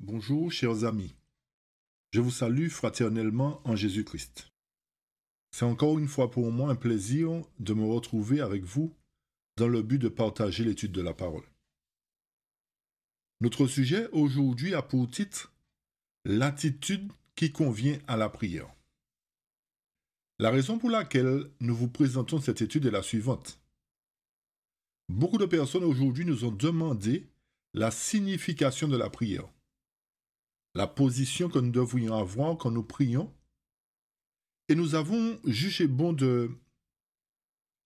Bonjour chers amis. Je vous salue fraternellement en Jésus-Christ. C'est encore une fois pour moi un plaisir de me retrouver avec vous dans le but de partager l'étude de la parole. Notre sujet aujourd'hui a pour titre L'attitude qui convient à la prière. La raison pour laquelle nous vous présentons cette étude est la suivante. Beaucoup de personnes aujourd'hui nous ont demandé la signification de la prière, la position que nous devrions avoir quand nous prions, et nous avons jugé bon de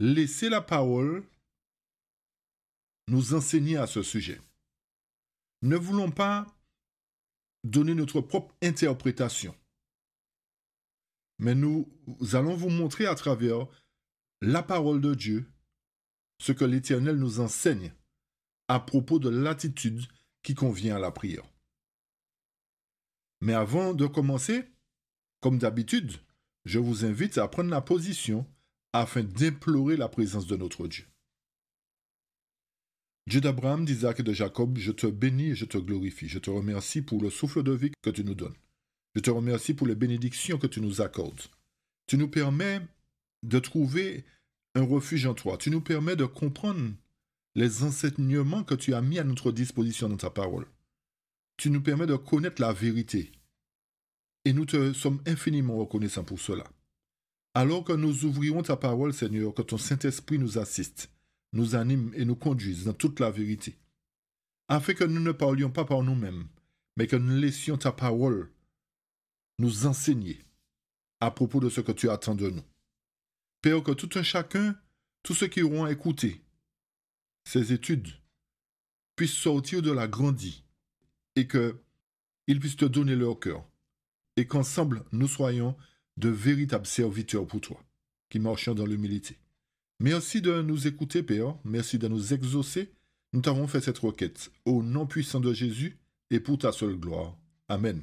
laisser la parole nous enseigner à ce sujet ne voulons pas donner notre propre interprétation. Mais nous allons vous montrer à travers la parole de Dieu ce que l'Éternel nous enseigne à propos de l'attitude qui convient à la prière. Mais avant de commencer, comme d'habitude, je vous invite à prendre la position afin d'implorer la présence de notre Dieu. Dieu d'Abraham, d'Isaac et de Jacob, je te bénis et je te glorifie. Je te remercie pour le souffle de vie que tu nous donnes. Je te remercie pour les bénédictions que tu nous accordes. Tu nous permets de trouver un refuge en toi. Tu nous permets de comprendre les enseignements que tu as mis à notre disposition dans ta parole. Tu nous permets de connaître la vérité. Et nous te sommes infiniment reconnaissants pour cela. Alors que nous ouvrions ta parole, Seigneur, que ton Saint-Esprit nous assiste nous animent et nous conduisent dans toute la vérité, afin que nous ne parlions pas par nous-mêmes, mais que nous laissions ta parole nous enseigner à propos de ce que tu attends de nous. Père, que tout un chacun, tous ceux qui auront écouté ces études, puissent sortir de la grandie et que ils puissent te donner leur cœur et qu'ensemble nous soyons de véritables serviteurs pour toi, qui marchions dans l'humilité. Merci de nous écouter, Père. Merci de nous exaucer. Nous t'avons fait cette requête. Au nom puissant de Jésus et pour ta seule gloire. Amen.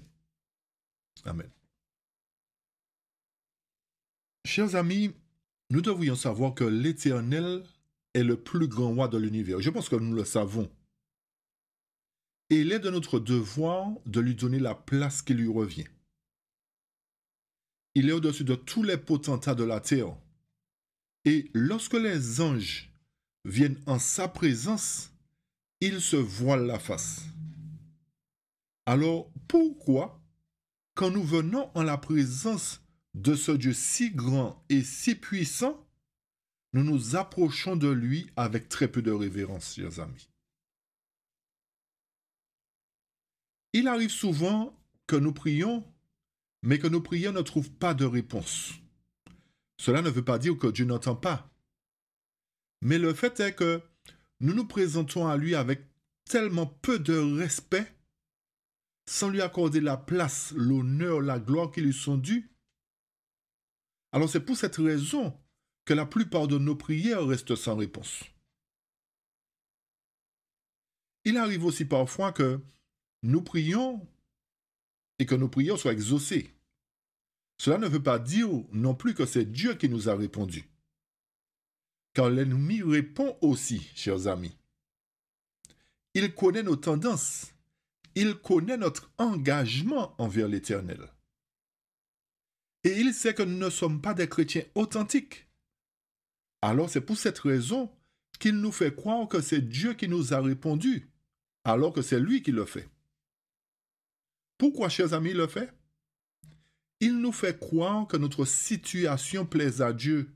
Amen. Chers amis, nous devrions savoir que l'Éternel est le plus grand roi de l'univers. Je pense que nous le savons. Et il est de notre devoir de lui donner la place qui lui revient. Il est au-dessus de tous les potentats de la terre. Et lorsque les anges viennent en sa présence, ils se voilent la face. Alors pourquoi, quand nous venons en la présence de ce Dieu si grand et si puissant, nous nous approchons de lui avec très peu de révérence, chers amis Il arrive souvent que nous prions, mais que nos prières ne trouvent pas de réponse. Cela ne veut pas dire que Dieu n'entend pas. Mais le fait est que nous nous présentons à lui avec tellement peu de respect, sans lui accorder la place, l'honneur, la gloire qui lui sont dues. Alors c'est pour cette raison que la plupart de nos prières restent sans réponse. Il arrive aussi parfois que nous prions et que nos prières soient exaucées. Cela ne veut pas dire non plus que c'est Dieu qui nous a répondu. Car l'ennemi répond aussi, chers amis. Il connaît nos tendances. Il connaît notre engagement envers l'Éternel. Et il sait que nous ne sommes pas des chrétiens authentiques. Alors c'est pour cette raison qu'il nous fait croire que c'est Dieu qui nous a répondu, alors que c'est lui qui le fait. Pourquoi, chers amis, il le fait il nous fait croire que notre situation plaise à Dieu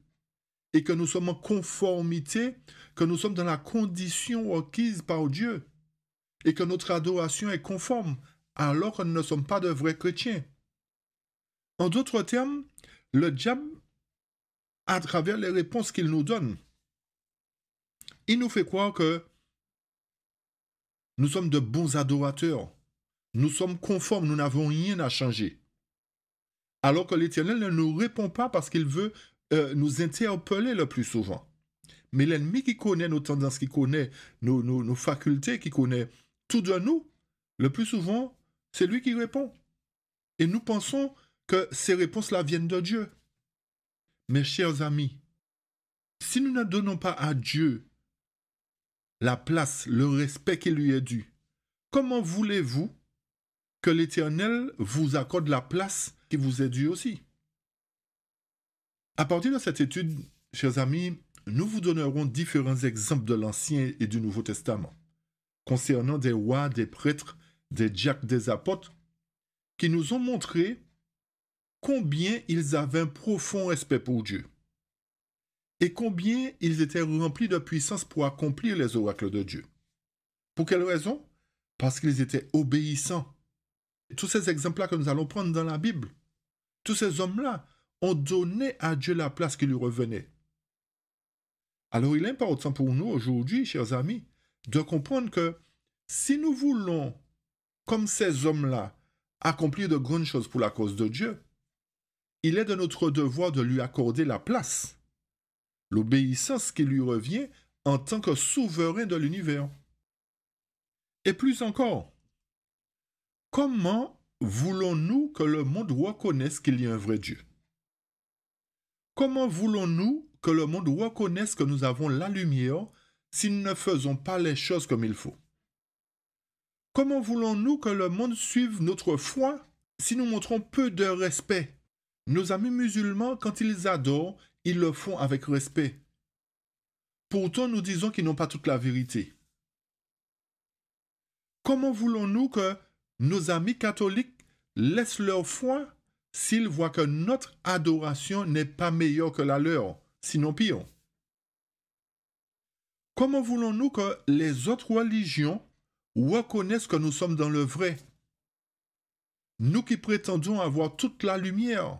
et que nous sommes en conformité, que nous sommes dans la condition requise par Dieu et que notre adoration est conforme alors que nous ne sommes pas de vrais chrétiens. En d'autres termes, le diable, à travers les réponses qu'il nous donne, il nous fait croire que nous sommes de bons adorateurs, nous sommes conformes, nous n'avons rien à changer. Alors que l'Éternel ne nous répond pas parce qu'il veut euh, nous interpeller le plus souvent. Mais l'ennemi qui connaît nos tendances, qui connaît nos, nos facultés, qui connaît tout de nous, le plus souvent, c'est lui qui répond. Et nous pensons que ces réponses-là viennent de Dieu. Mes chers amis, si nous ne donnons pas à Dieu la place, le respect qui lui est dû, comment voulez-vous que l'Éternel vous accorde la place qui vous est dû aussi. À partir de cette étude, chers amis, nous vous donnerons différents exemples de l'Ancien et du Nouveau Testament concernant des rois, des prêtres, des diacres, des apôtres, qui nous ont montré combien ils avaient un profond respect pour Dieu et combien ils étaient remplis de puissance pour accomplir les oracles de Dieu. Pour quelle raison Parce qu'ils étaient obéissants. tous ces exemples-là que nous allons prendre dans la Bible tous ces hommes-là ont donné à Dieu la place qui lui revenait. Alors il est important pour nous aujourd'hui, chers amis, de comprendre que si nous voulons, comme ces hommes-là, accomplir de grandes choses pour la cause de Dieu, il est de notre devoir de lui accorder la place, l'obéissance qui lui revient en tant que souverain de l'univers. Et plus encore, comment voulons-nous que le monde reconnaisse qu'il y a un vrai Dieu Comment voulons-nous que le monde reconnaisse que nous avons la lumière si nous ne faisons pas les choses comme il faut Comment voulons-nous que le monde suive notre foi si nous montrons peu de respect Nos amis musulmans, quand ils adorent, ils le font avec respect. Pourtant, nous disons qu'ils n'ont pas toute la vérité. Comment voulons-nous que nos amis catholiques laissent leur foi s'ils voient que notre adoration n'est pas meilleure que la leur, sinon pire. Comment voulons-nous que les autres religions reconnaissent que nous sommes dans le vrai Nous qui prétendons avoir toute la lumière,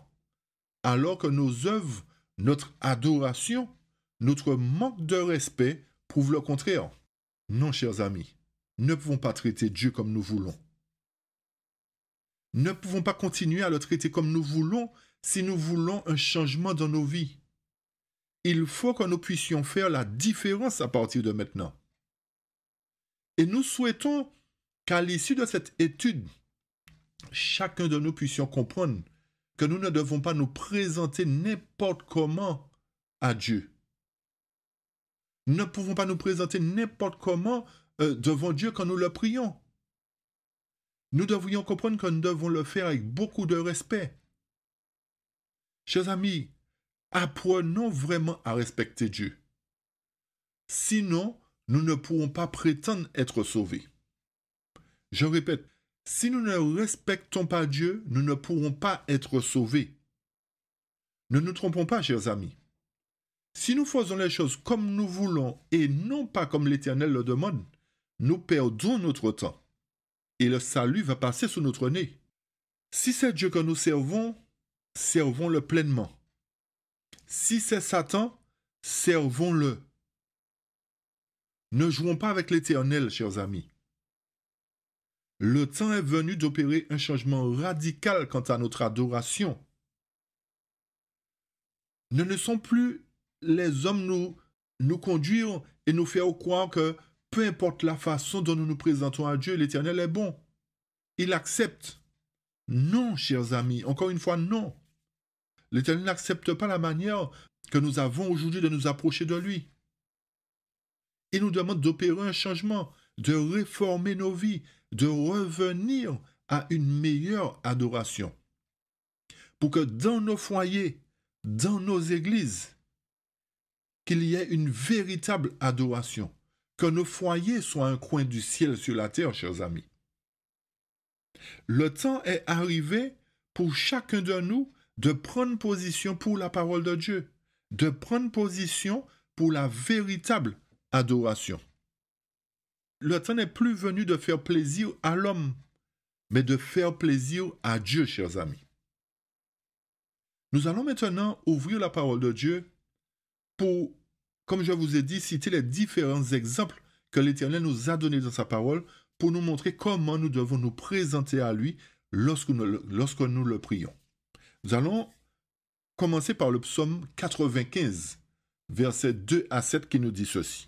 alors que nos œuvres, notre adoration, notre manque de respect prouvent le contraire. Non, chers amis, ne pouvons pas traiter Dieu comme nous voulons ne pouvons pas continuer à le traiter comme nous voulons si nous voulons un changement dans nos vies. Il faut que nous puissions faire la différence à partir de maintenant. Et nous souhaitons qu'à l'issue de cette étude, chacun de nous puissions comprendre que nous ne devons pas nous présenter n'importe comment à Dieu. Nous ne pouvons pas nous présenter n'importe comment euh, devant Dieu quand nous le prions. Nous devrions comprendre que nous devons le faire avec beaucoup de respect. Chers amis, apprenons vraiment à respecter Dieu. Sinon, nous ne pourrons pas prétendre être sauvés. Je répète, si nous ne respectons pas Dieu, nous ne pourrons pas être sauvés. Ne nous trompons pas, chers amis. Si nous faisons les choses comme nous voulons et non pas comme l'Éternel le demande, nous perdons notre temps et le salut va passer sous notre nez. Si c'est Dieu que nous servons, servons-le pleinement. Si c'est Satan, servons-le. Ne jouons pas avec l'Éternel, chers amis. Le temps est venu d'opérer un changement radical quant à notre adoration. Nous ne sont plus les hommes nous, nous conduire et nous faire croire que peu importe la façon dont nous nous présentons à Dieu, l'Éternel est bon. Il accepte. Non, chers amis, encore une fois, non. L'Éternel n'accepte pas la manière que nous avons aujourd'hui de nous approcher de lui. Il nous demande d'opérer un changement, de réformer nos vies, de revenir à une meilleure adoration. Pour que dans nos foyers, dans nos églises, qu'il y ait une véritable adoration que nos foyers soient un coin du ciel sur la terre, chers amis. Le temps est arrivé pour chacun de nous de prendre position pour la parole de Dieu, de prendre position pour la véritable adoration. Le temps n'est plus venu de faire plaisir à l'homme, mais de faire plaisir à Dieu, chers amis. Nous allons maintenant ouvrir la parole de Dieu pour comme je vous ai dit, citer les différents exemples que l'Éternel nous a donnés dans sa parole pour nous montrer comment nous devons nous présenter à lui lorsque nous, le prions. Nous allons commencer par le psaume 95, versets 2 à 7 qui nous dit ceci.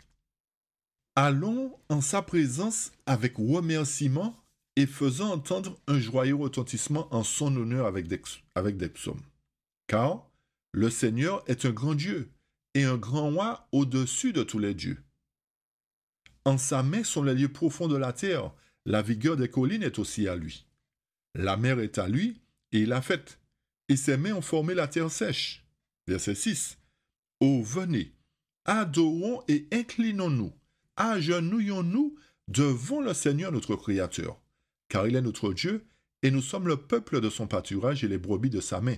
Allons en sa présence avec remerciement et faisons entendre un joyeux retentissement en son honneur avec des psaumes. Car le Seigneur est un grand Dieu, et un grand roi au-dessus de tous les dieux. En sa main sont les lieux profonds de la terre, la vigueur des collines est aussi à lui. La mer est à lui, et il a faite, et ses mains ont formé la terre sèche. Verset 6. Ô venez, adorons et inclinons-nous, agenouillons-nous devant le Seigneur notre Créateur, car il est notre Dieu, et nous sommes le peuple de son pâturage et les brebis de sa main.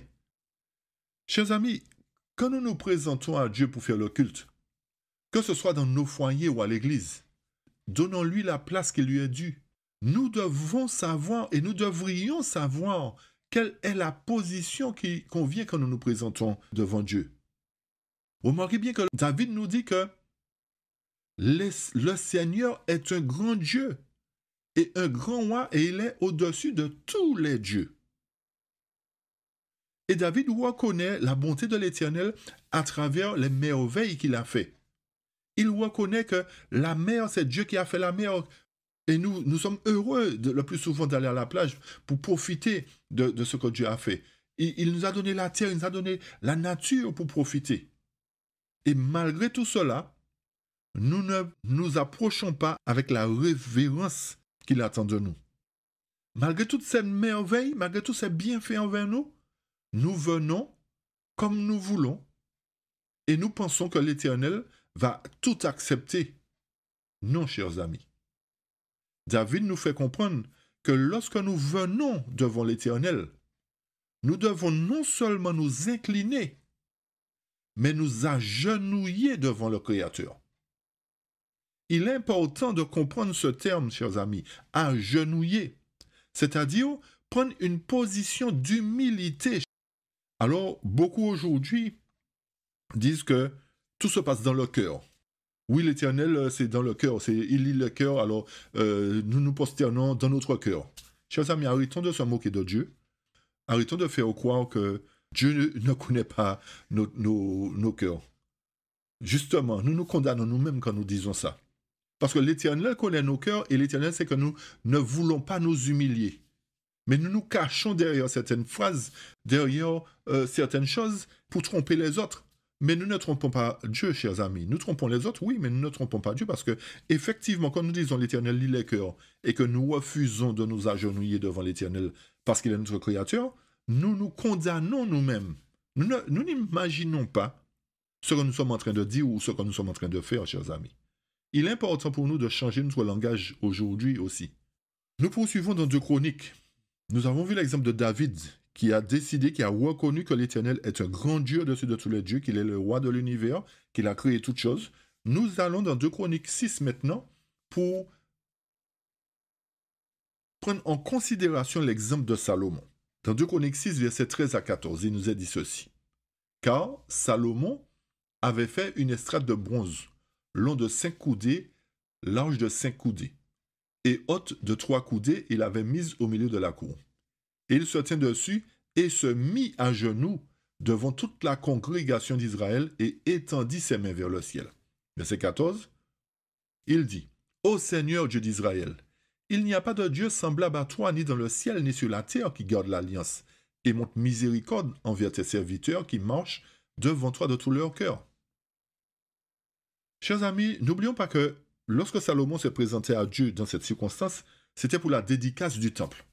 Chers amis, quand nous nous présentons à Dieu pour faire le culte, que ce soit dans nos foyers ou à l'église, donnons-lui la place qui lui est due. Nous devons savoir et nous devrions savoir quelle est la position qui convient quand nous nous présentons devant Dieu. Remarquez bien que David nous dit que le Seigneur est un grand Dieu et un grand roi et il est au-dessus de tous les dieux. Et David reconnaît la bonté de l'Éternel à travers les merveilles qu'il a fait. Il reconnaît que la mer, c'est Dieu qui a fait la mer. Et nous, nous sommes heureux de, le plus souvent d'aller à la plage pour profiter de, ce que Dieu a fait. Il, il nous a donné la terre, il nous a donné la nature pour profiter. Et malgré tout cela, nous ne nous approchons pas avec la révérence qu'il attend de nous. Malgré toutes ces merveilles, malgré tous ces bienfaits envers nous, nous venons comme nous voulons et nous pensons que l'Éternel va tout accepter. Non, chers amis. David nous fait comprendre que lorsque nous venons devant l'Éternel, nous devons non seulement nous incliner, mais nous agenouiller devant le Créateur. Il est important de comprendre ce terme, chers amis, agenouiller, c'est-à-dire prendre une position d'humilité alors, beaucoup aujourd'hui disent que tout se passe dans le cœur. Oui, l'éternel, euh, c'est dans le cœur, c'est il lit le cœur, alors euh, nous nous posternons dans notre cœur. Chers amis, arrêtons de se moquer de Dieu. Arrêtons de faire croire que Dieu ne connaît pas nos, nos, nos cœurs. Justement, nous nous condamnons nous-mêmes quand nous disons ça. Parce que l'Éternel connaît nos cœurs et l'Éternel sait que nous ne voulons pas nous humilier. Mais nous nous cachons derrière certaines phrases, derrière euh, certaines choses pour tromper les autres. Mais nous ne trompons pas Dieu, chers amis. Nous trompons les autres, oui, mais nous ne trompons pas Dieu parce que, effectivement, quand nous disons l'Éternel lit les cœurs et que nous refusons de nous agenouiller devant l'Éternel parce qu'il est notre Créateur, nous nous condamnons nous-mêmes. Nous n'imaginons pas ce que nous sommes en train de dire ou ce que nous sommes en train de faire, chers amis. Il est important pour nous de changer notre langage aujourd'hui aussi. Nous poursuivons dans deux chroniques. Nous avons vu l'exemple de David, qui a décidé, qui a reconnu que l'Éternel est un grand Dieu au-dessus de tous les dieux, qu'il est le roi de l'univers, qu'il a créé toutes choses. Nous allons dans 2 Chroniques 6 maintenant pour prendre en considération l'exemple de Salomon. Dans 2 Chroniques 6, versets 13 à 14, il nous a dit ceci. Car Salomon avait fait une estrade de bronze, long de cinq coudées, large de cinq coudées et haute de trois coudées il l'avait mise au milieu de la cour. Et il se tient dessus et se mit à genoux devant toute la congrégation d'Israël et étendit ses mains vers le ciel. Verset 14. Il dit, Ô Seigneur Dieu d'Israël, il n'y a pas de Dieu semblable à toi ni dans le ciel ni sur la terre qui garde l'alliance et monte miséricorde envers tes serviteurs qui marchent devant toi de tout leur cœur. Chers amis, n'oublions pas que lorsque Salomon se présentait à Dieu dans cette circonstance, c'était pour la dédicace du temple.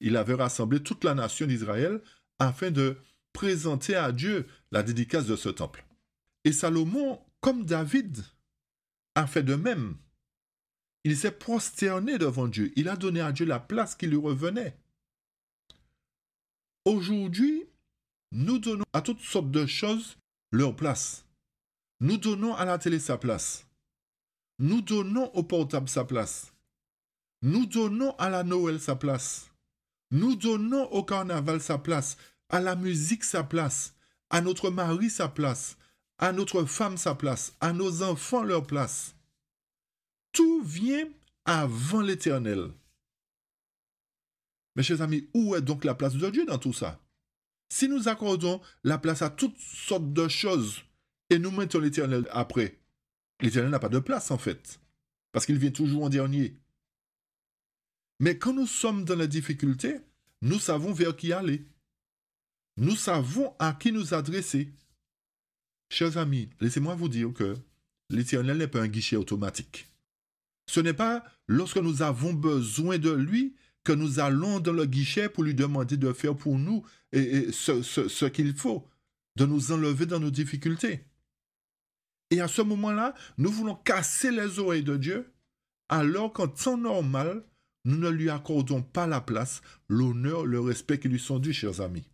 Il avait rassemblé toute la nation d'Israël afin de présenter à Dieu la dédicace de ce temple. Et Salomon, comme David, a fait de même. Il s'est prosterné devant Dieu. Il a donné à Dieu la place qui lui revenait. Aujourd'hui, nous donnons à toutes sortes de choses leur place. Nous donnons à la télé sa place. Nous donnons au portable sa place. Nous donnons à la Noël sa place. Nous donnons au carnaval sa place, à la musique sa place, à notre mari sa place, à notre femme sa place, à nos enfants leur place. Tout vient avant l'éternel. Mes chers amis, où est donc la place de Dieu dans tout ça Si nous accordons la place à toutes sortes de choses et nous mettons l'éternel après, l'Éternel n'a pas de place en fait, parce qu'il vient toujours en dernier. Mais quand nous sommes dans la difficulté, nous savons vers qui aller. Nous savons à qui nous adresser. Chers amis, laissez-moi vous dire que l'Éternel n'est pas un guichet automatique. Ce n'est pas lorsque nous avons besoin de lui que nous allons dans le guichet pour lui demander de faire pour nous et, ce qu'il faut, de nous enlever dans nos difficultés. Et à ce moment-là, nous voulons casser les oreilles de Dieu, alors qu'en temps normal, nous ne lui accordons pas la place, l'honneur, le respect qui lui sont dus, chers amis.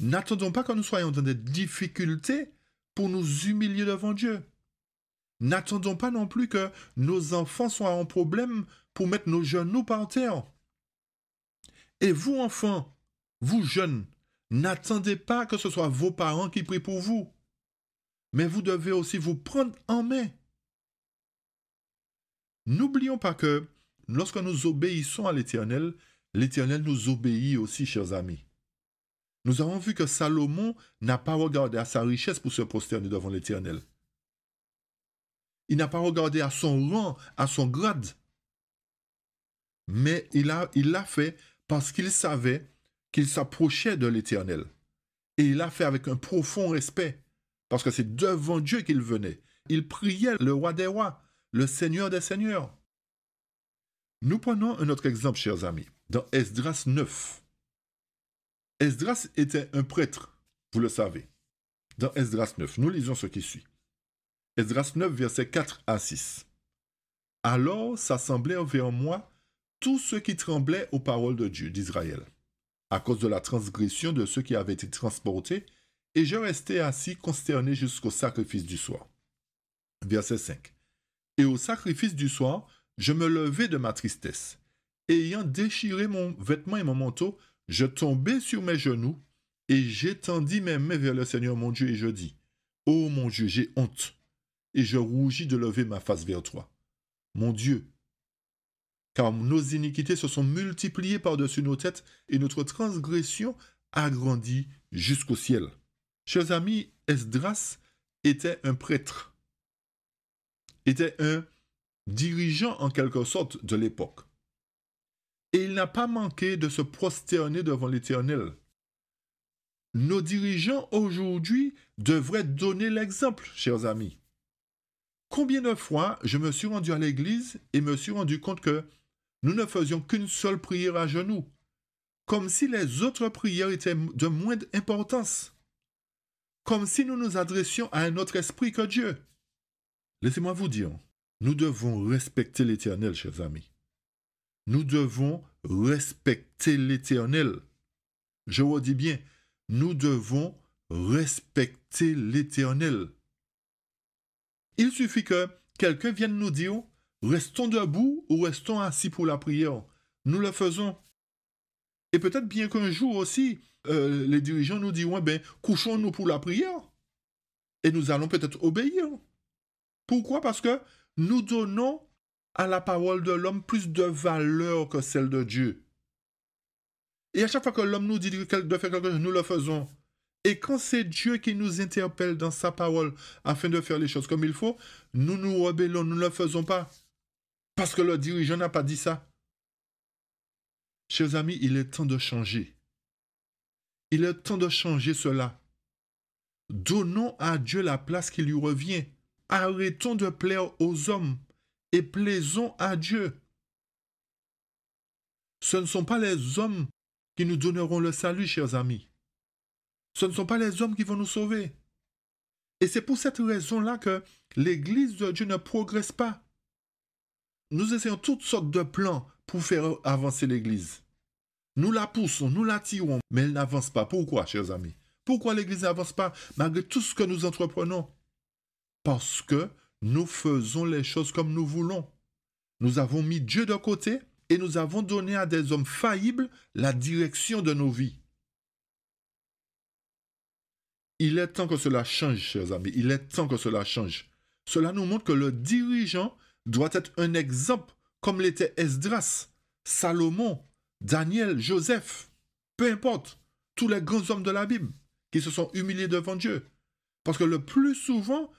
N'attendons pas que nous soyons dans des difficultés pour nous humilier devant Dieu. N'attendons pas non plus que nos enfants soient en problème pour mettre nos genoux par terre. Et vous, enfants, vous jeunes, n'attendez pas que ce soit vos parents qui prient pour vous mais vous devez aussi vous prendre en main. N'oublions pas que lorsque nous obéissons à l'Éternel, l'Éternel nous obéit aussi, chers amis. Nous avons vu que Salomon n'a pas regardé à sa richesse pour se prosterner devant l'Éternel. Il n'a pas regardé à son rang, à son grade. Mais il l'a fait parce qu'il savait qu'il s'approchait de l'Éternel. Et il l'a fait avec un profond respect. Parce que c'est devant Dieu qu'il venait. Il priait le roi des rois, le seigneur des seigneurs. Nous prenons un autre exemple, chers amis, dans Esdras 9. Esdras était un prêtre, vous le savez. Dans Esdras 9, nous lisons ce qui suit. Esdras 9, versets 4 à 6. Alors s'assemblèrent vers moi tous ceux qui tremblaient aux paroles de Dieu d'Israël, à cause de la transgression de ceux qui avaient été transportés et je restai assis consterné jusqu'au sacrifice du soir. Verset 5. Et au sacrifice du soir, je me levai de ma tristesse. Ayant déchiré mon vêtement et mon manteau, je tombai sur mes genoux et j'étendis mes mains vers le Seigneur mon Dieu et je dis, Ô mon Dieu, j'ai honte, et je rougis de lever ma face vers toi. Mon Dieu, car nos iniquités se sont multipliées par-dessus nos têtes et notre transgression a grandi jusqu'au ciel. Chers amis, Esdras était un prêtre, était un dirigeant en quelque sorte de l'époque. Et il n'a pas manqué de se prosterner devant l'Éternel. Nos dirigeants aujourd'hui devraient donner l'exemple, chers amis. Combien de fois je me suis rendu à l'église et me suis rendu compte que nous ne faisions qu'une seule prière à genoux, comme si les autres prières étaient de moindre importance comme si nous nous adressions à un autre esprit que Dieu. Laissez-moi vous dire, nous devons respecter l'Éternel, chers amis. Nous devons respecter l'Éternel. Je vous dis bien, nous devons respecter l'Éternel. Il suffit que quelqu'un vienne nous dire, restons debout ou restons assis pour la prière. Nous le faisons. Et peut-être bien qu'un jour aussi, euh, les dirigeants nous ouais ben, couchons-nous pour la prière et nous allons peut-être obéir. Pourquoi Parce que nous donnons à la parole de l'homme plus de valeur que celle de Dieu. Et à chaque fois que l'homme nous dit de faire quelque chose, nous le faisons. Et quand c'est Dieu qui nous interpelle dans sa parole afin de faire les choses comme il faut, nous nous rebellons, nous ne le faisons pas. Parce que le dirigeant n'a pas dit ça. Chers amis, il est temps de changer. Il est temps de changer cela. Donnons à Dieu la place qui lui revient. Arrêtons de plaire aux hommes et plaisons à Dieu. Ce ne sont pas les hommes qui nous donneront le salut, chers amis. Ce ne sont pas les hommes qui vont nous sauver. Et c'est pour cette raison-là que l'Église de Dieu ne progresse pas. Nous essayons toutes sortes de plans pour faire avancer l'Église. Nous la poussons, nous la tirons, mais elle n'avance pas. Pourquoi, chers amis Pourquoi l'Église n'avance pas malgré tout ce que nous entreprenons Parce que nous faisons les choses comme nous voulons. Nous avons mis Dieu de côté et nous avons donné à des hommes faillibles la direction de nos vies. Il est temps que cela change, chers amis. Il est temps que cela change. Cela nous montre que le dirigeant doit être un exemple, comme l'était Esdras, Salomon, Daniel, Joseph, peu importe, tous les grands hommes de la Bible qui se sont humiliés devant Dieu. Parce que le plus souvent,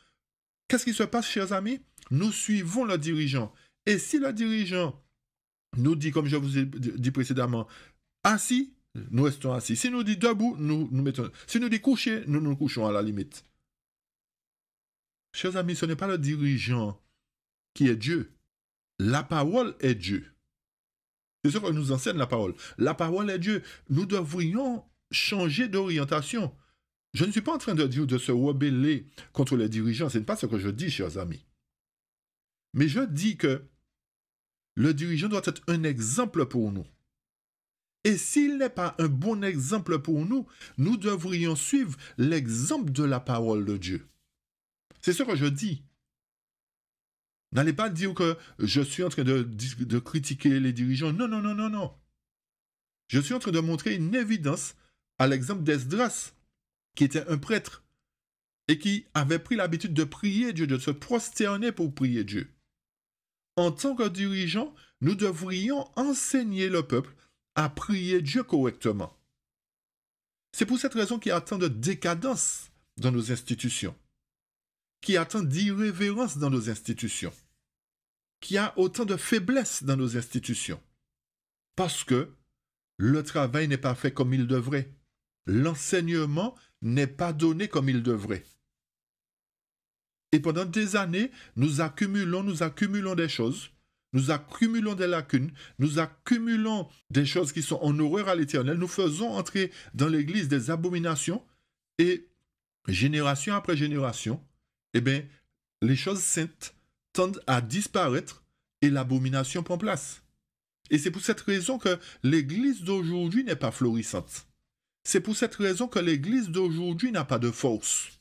qu'est-ce qui se passe, chers amis Nous suivons le dirigeant. Et si le dirigeant nous dit, comme je vous ai dit précédemment, assis, nous restons assis. Si nous dit debout, nous nous mettons. Si nous dit couché, nous nous couchons à la limite. Chers amis, ce n'est pas le dirigeant qui est Dieu. La parole est Dieu. C'est ce que nous enseigne la parole. La parole est Dieu. Nous devrions changer d'orientation. Je ne suis pas en train de dire de se rebeller contre les dirigeants. Ce n'est pas ce que je dis, chers amis. Mais je dis que le dirigeant doit être un exemple pour nous. Et s'il n'est pas un bon exemple pour nous, nous devrions suivre l'exemple de la parole de Dieu. C'est ce que je dis. N'allez pas dire que je suis en train de, critiquer les dirigeants. Non, non, non, non, non. Je suis en train de montrer une évidence à l'exemple d'Esdras, qui était un prêtre et qui avait pris l'habitude de prier Dieu, de se prosterner pour prier Dieu. En tant que dirigeants, nous devrions enseigner le peuple à prier Dieu correctement. C'est pour cette raison qu'il y a tant de décadence dans nos institutions qui a tant d'irrévérence dans nos institutions, qui a autant de faiblesses dans nos institutions, parce que le travail n'est pas fait comme il devrait, l'enseignement n'est pas donné comme il devrait. Et pendant des années, nous accumulons, nous accumulons des choses, nous accumulons des lacunes, nous accumulons des choses qui sont en horreur à l'éternel, nous faisons entrer dans l'Église des abominations, et génération après génération, eh bien, les choses saintes tendent à disparaître et l'abomination prend place. Et c'est pour cette raison que l'Église d'aujourd'hui n'est pas florissante. C'est pour cette raison que l'Église d'aujourd'hui n'a pas de force.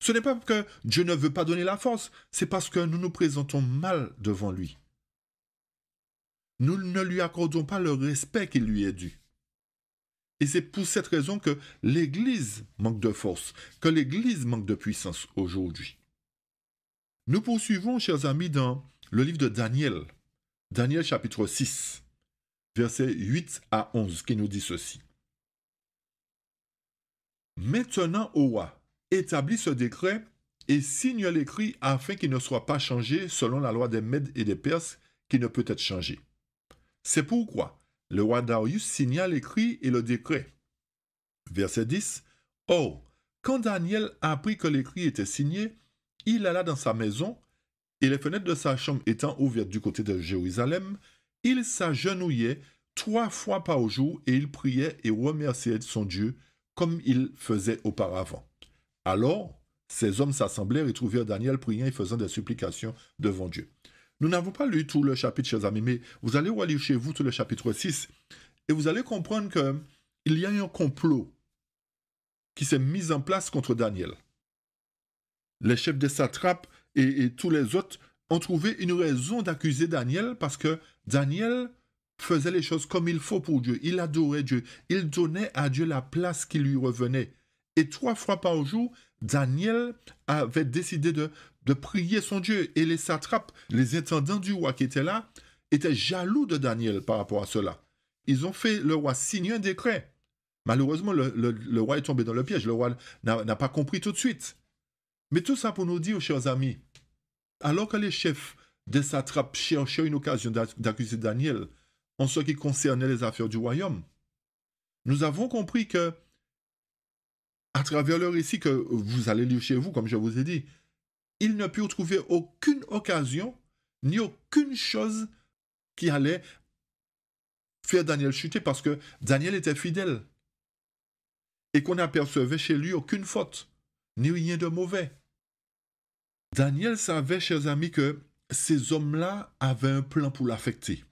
Ce n'est pas que Dieu ne veut pas donner la force, c'est parce que nous nous présentons mal devant lui. Nous ne lui accordons pas le respect qui lui est dû. Et c'est pour cette raison que l'Église manque de force, que l'Église manque de puissance aujourd'hui. Nous poursuivons, chers amis, dans le livre de Daniel, Daniel chapitre 6, versets 8 à 11, qui nous dit ceci. Maintenant, au roi, établis ce décret et signe l'écrit afin qu'il ne soit pas changé selon la loi des Mèdes et des Perses qui ne peut être changé. C'est pourquoi le roi Darius signa l'écrit et le décret. Verset 10. Or, quand Daniel apprit que l'écrit était signé, il alla dans sa maison, et les fenêtres de sa chambre étant ouvertes du côté de Jérusalem, il s'agenouillait trois fois par jour et il priait et remerciait son Dieu comme il faisait auparavant. Alors, ces hommes s'assemblèrent et trouvèrent Daniel priant et faisant des supplications devant Dieu. Nous n'avons pas lu tout le chapitre, chers amis, mais vous allez relire chez vous tout le chapitre 6 et vous allez comprendre qu'il y a un complot qui s'est mis en place contre Daniel. Les chefs des satrapes et, et tous les autres ont trouvé une raison d'accuser Daniel parce que Daniel faisait les choses comme il faut pour Dieu. Il adorait Dieu. Il donnait à Dieu la place qui lui revenait. Et trois fois par jour, Daniel avait décidé de, de prier son Dieu. Et les satrapes, les intendants du roi qui étaient là, étaient jaloux de Daniel par rapport à cela. Ils ont fait le roi signer un décret. Malheureusement, le, roi est tombé dans le piège. Le roi n'a pas compris tout de suite. Mais tout ça pour nous dire, chers amis, alors que les chefs des satrapes cherchaient une occasion d'accuser Daniel en ce qui concernait les affaires du royaume, nous avons compris que, à travers le récit que vous allez lire chez vous, comme je vous ai dit, il ne put trouver aucune occasion ni aucune chose qui allait faire Daniel chuter parce que Daniel était fidèle et qu'on n'apercevait chez lui aucune faute, ni rien de mauvais. Daniel savait, chers amis, que ces hommes-là avaient un plan pour l'affecter,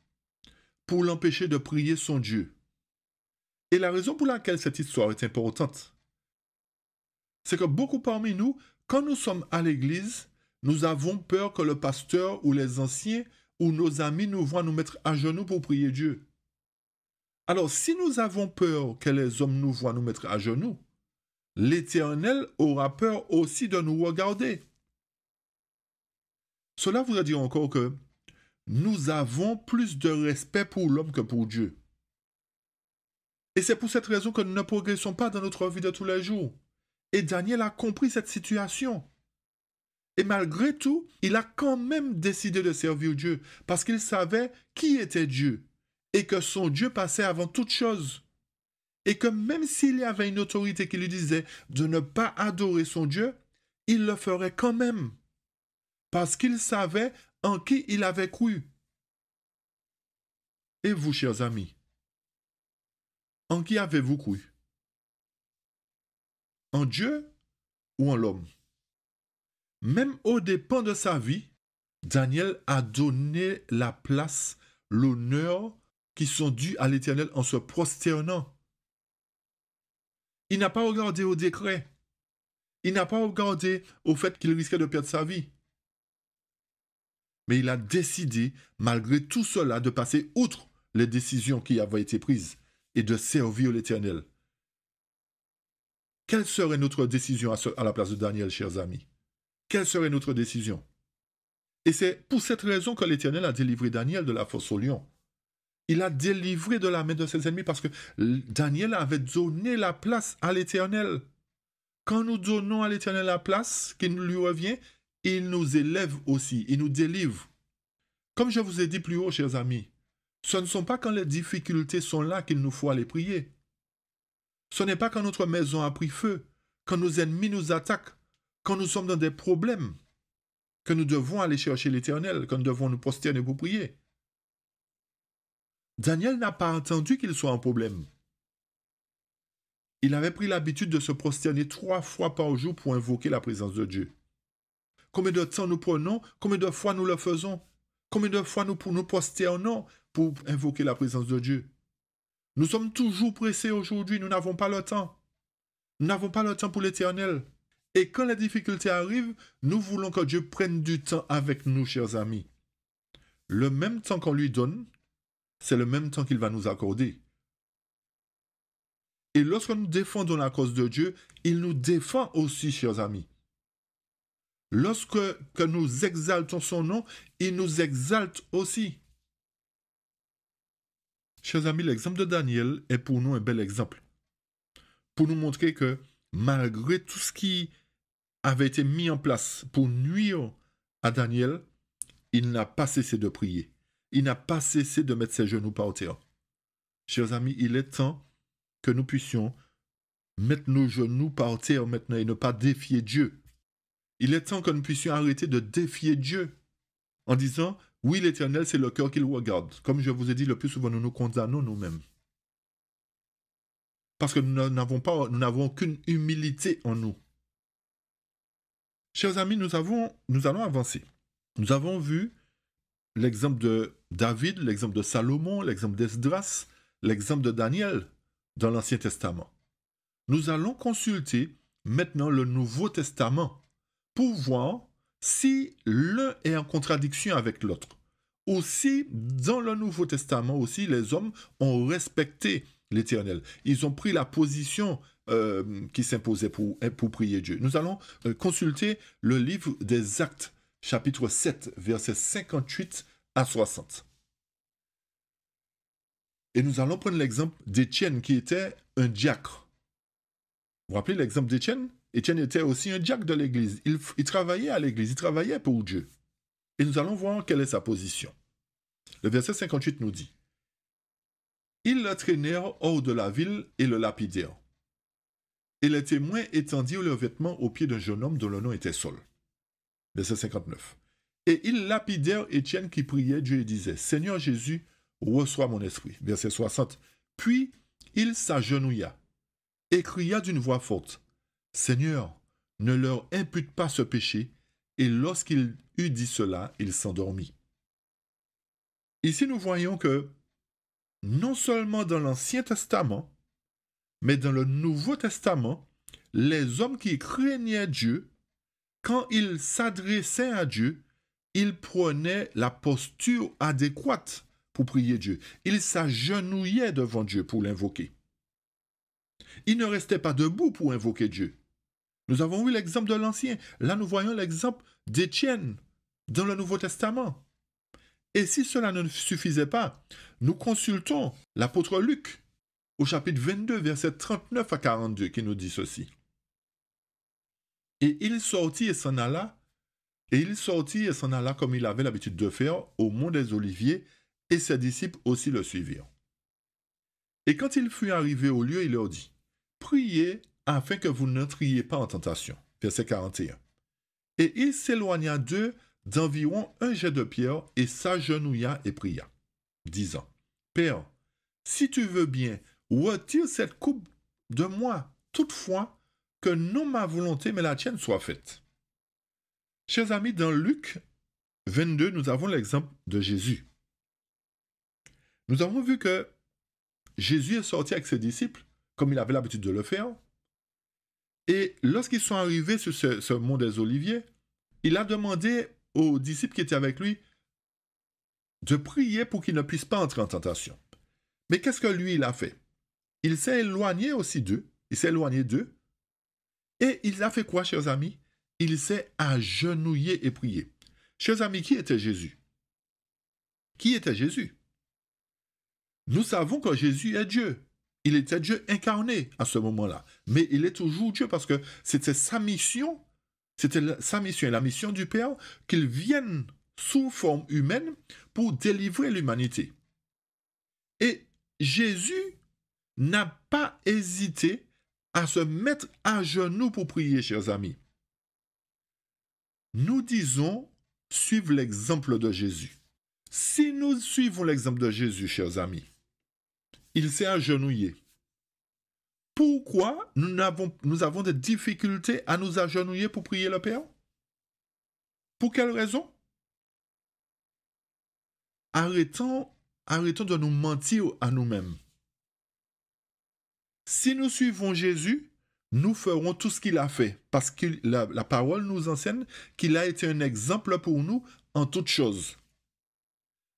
pour l'empêcher de prier son Dieu. Et la raison pour laquelle cette histoire est importante, c'est que beaucoup parmi nous quand nous sommes à l'église, nous avons peur que le pasteur ou les anciens ou nos amis nous voient nous mettre à genoux pour prier Dieu. Alors si nous avons peur que les hommes nous voient nous mettre à genoux, l'Éternel aura peur aussi de nous regarder. Cela voudrait dire encore que nous avons plus de respect pour l'homme que pour Dieu. Et c'est pour cette raison que nous ne progressons pas dans notre vie de tous les jours. Et Daniel a compris cette situation. Et malgré tout, il a quand même décidé de servir Dieu parce qu'il savait qui était Dieu et que son Dieu passait avant toute chose. Et que même s'il y avait une autorité qui lui disait de ne pas adorer son Dieu, il le ferait quand même parce qu'il savait en qui il avait cru. Et vous, chers amis, en qui avez-vous cru en Dieu ou en l'homme. Même au dépens de sa vie, Daniel a donné la place, l'honneur qui sont dus à l'Éternel en se prosternant. Il n'a pas regardé au décret. Il n'a pas regardé au fait qu'il risquait de perdre sa vie. Mais il a décidé, malgré tout cela, de passer outre les décisions qui avaient été prises et de servir l'Éternel. Quelle serait notre décision à, la place de Daniel, chers amis Quelle serait notre décision Et c'est pour cette raison que l'Éternel a délivré Daniel de la fosse au lion. Il a délivré de la main de ses ennemis parce que Daniel avait donné la place à l'Éternel. Quand nous donnons à l'Éternel la place qui lui revient, il nous élève aussi, il nous délivre. Comme je vous ai dit plus haut, chers amis, ce ne sont pas quand les difficultés sont là qu'il nous faut aller prier. Ce n'est pas quand notre maison a pris feu, quand nos ennemis nous attaquent, quand nous sommes dans des problèmes, que nous devons aller chercher l'Éternel, que nous devons nous prosterner pour prier. Daniel n'a pas entendu qu'il soit en problème. Il avait pris l'habitude de se prosterner trois fois par jour pour invoquer la présence de Dieu. Combien de temps nous prenons, combien de fois nous le faisons, combien de fois nous nous prosternons pour invoquer la présence de Dieu. Nous sommes toujours pressés aujourd'hui, nous n'avons pas le temps. Nous n'avons pas le temps pour l'éternel. Et quand les difficultés arrivent, nous voulons que Dieu prenne du temps avec nous, chers amis. Le même temps qu'on lui donne, c'est le même temps qu'il va nous accorder. Et lorsque nous défendons la cause de Dieu, il nous défend aussi, chers amis. Lorsque que nous exaltons son nom, il nous exalte aussi. Chers amis, l'exemple de Daniel est pour nous un bel exemple. Pour nous montrer que malgré tout ce qui avait été mis en place pour nuire à Daniel, il n'a pas cessé de prier. Il n'a pas cessé de mettre ses genoux par terre. Chers amis, il est temps que nous puissions mettre nos genoux par terre maintenant et ne pas défier Dieu. Il est temps que nous puissions arrêter de défier Dieu en disant oui, l'Éternel, c'est le cœur le regarde. Comme je vous ai dit, le plus souvent, nous nous condamnons nous-mêmes. Parce que nous n'avons pas, n'avons aucune humilité en nous. Chers amis, nous, avons, nous allons avancer. Nous avons vu l'exemple de David, l'exemple de Salomon, l'exemple d'Esdras, l'exemple de Daniel dans l'Ancien Testament. Nous allons consulter maintenant le Nouveau Testament pour voir si l'un est en contradiction avec l'autre aussi, dans le Nouveau Testament aussi, les hommes ont respecté l'Éternel. Ils ont pris la position euh, qui s'imposait pour, prier Dieu. Nous allons euh, consulter le livre des Actes, chapitre 7, versets 58 à 60. Et nous allons prendre l'exemple d'Étienne qui était un diacre. Vous vous rappelez l'exemple d'Étienne Étienne était aussi un diacre de l'Église. il travaillait à l'Église, il travaillait pour Dieu et nous allons voir quelle est sa position. Le verset 58 nous dit Ils le traînèrent hors de la ville et le lapidèrent. Et les témoins étendirent leurs vêtements au pied d'un jeune homme dont le nom était Saul. Verset 59. Et ils lapidèrent Étienne qui priait Dieu et disait Seigneur Jésus, reçois mon esprit. Verset 60. Puis il s'agenouilla et cria d'une voix forte Seigneur, ne leur impute pas ce péché. Et lorsqu'il eut dit cela, il s'endormit. Ici, nous voyons que, non seulement dans l'Ancien Testament, mais dans le Nouveau Testament, les hommes qui craignaient Dieu, quand ils s'adressaient à Dieu, ils prenaient la posture adéquate pour prier Dieu. Ils s'agenouillaient devant Dieu pour l'invoquer. Ils ne restaient pas debout pour invoquer Dieu. Nous avons eu l'exemple de l'Ancien. Là, nous voyons l'exemple d'Étienne, dans le Nouveau Testament. Et si cela ne suffisait pas, nous consultons l'apôtre Luc au chapitre 22, versets 39 à 42, qui nous dit ceci. Et il sortit et s'en alla, et il sortit et s'en alla comme il avait l'habitude de faire au mont des Oliviers, et ses disciples aussi le suivirent. Et quand il fut arrivé au lieu, il leur dit, Priez afin que vous n'entriez pas en tentation. Verset 41. Et il s'éloigna d'eux d'environ un jet de pierre et s'agenouilla et pria, disant Père, si tu veux bien, retire cette coupe de moi, toutefois, que non ma volonté mais la tienne soit faite. Chers amis, dans Luc 22, nous avons l'exemple de Jésus. Nous avons vu que Jésus est sorti avec ses disciples, comme il avait l'habitude de le faire, et lorsqu'ils sont arrivés sur ce, ce mont des Oliviers, il a demandé aux disciples qui étaient avec lui de prier pour qu'ils ne puissent pas entrer en tentation. Mais qu'est-ce que lui, il a fait Il s'est éloigné aussi d'eux, il s'est éloigné d'eux, et il a fait quoi, chers amis Il s'est agenouillé et prié. Chers amis, qui était Jésus Qui était Jésus Nous savons que Jésus est Dieu. Il était Dieu incarné à ce moment-là. Mais il est toujours Dieu parce que c'était sa mission c'était sa mission et la mission du Père qu'il vienne sous forme humaine pour délivrer l'humanité. Et Jésus n'a pas hésité à se mettre à genoux pour prier, chers amis. Nous disons, suivre l'exemple de Jésus. Si nous suivons l'exemple de Jésus, chers amis, il s'est agenouillé pourquoi nous avons, nous avons des difficultés à nous agenouiller pour prier le Père Pour quelle raison arrêtons, arrêtons de nous mentir à nous-mêmes. Si nous suivons Jésus, nous ferons tout ce qu'il a fait, parce que la, la parole nous enseigne qu'il a été un exemple pour nous en toutes choses.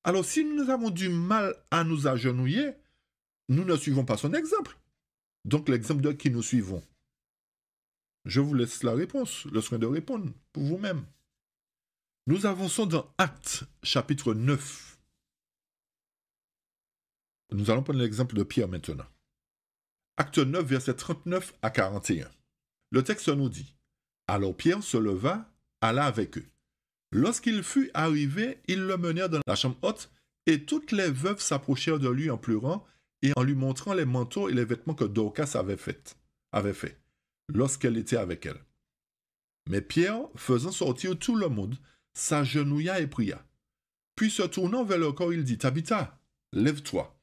Alors si nous avons du mal à nous agenouiller, nous ne suivons pas son exemple. Donc, l'exemple de qui nous suivons Je vous laisse la réponse, le soin de répondre pour vous-même. Nous avançons dans Actes, chapitre 9. Nous allons prendre l'exemple de Pierre maintenant. Acte 9, verset 39 à 41. Le texte nous dit Alors Pierre se leva, alla avec eux. Lorsqu'il fut arrivé, ils le menèrent dans la chambre haute, et toutes les veuves s'approchèrent de lui en pleurant et en lui montrant les manteaux et les vêtements que Dorcas avait faits avait fait, lorsqu'elle était avec elle. Mais Pierre, faisant sortir tout le monde, s'agenouilla et pria. Puis se tournant vers le corps, il dit Tabitha, lève-toi.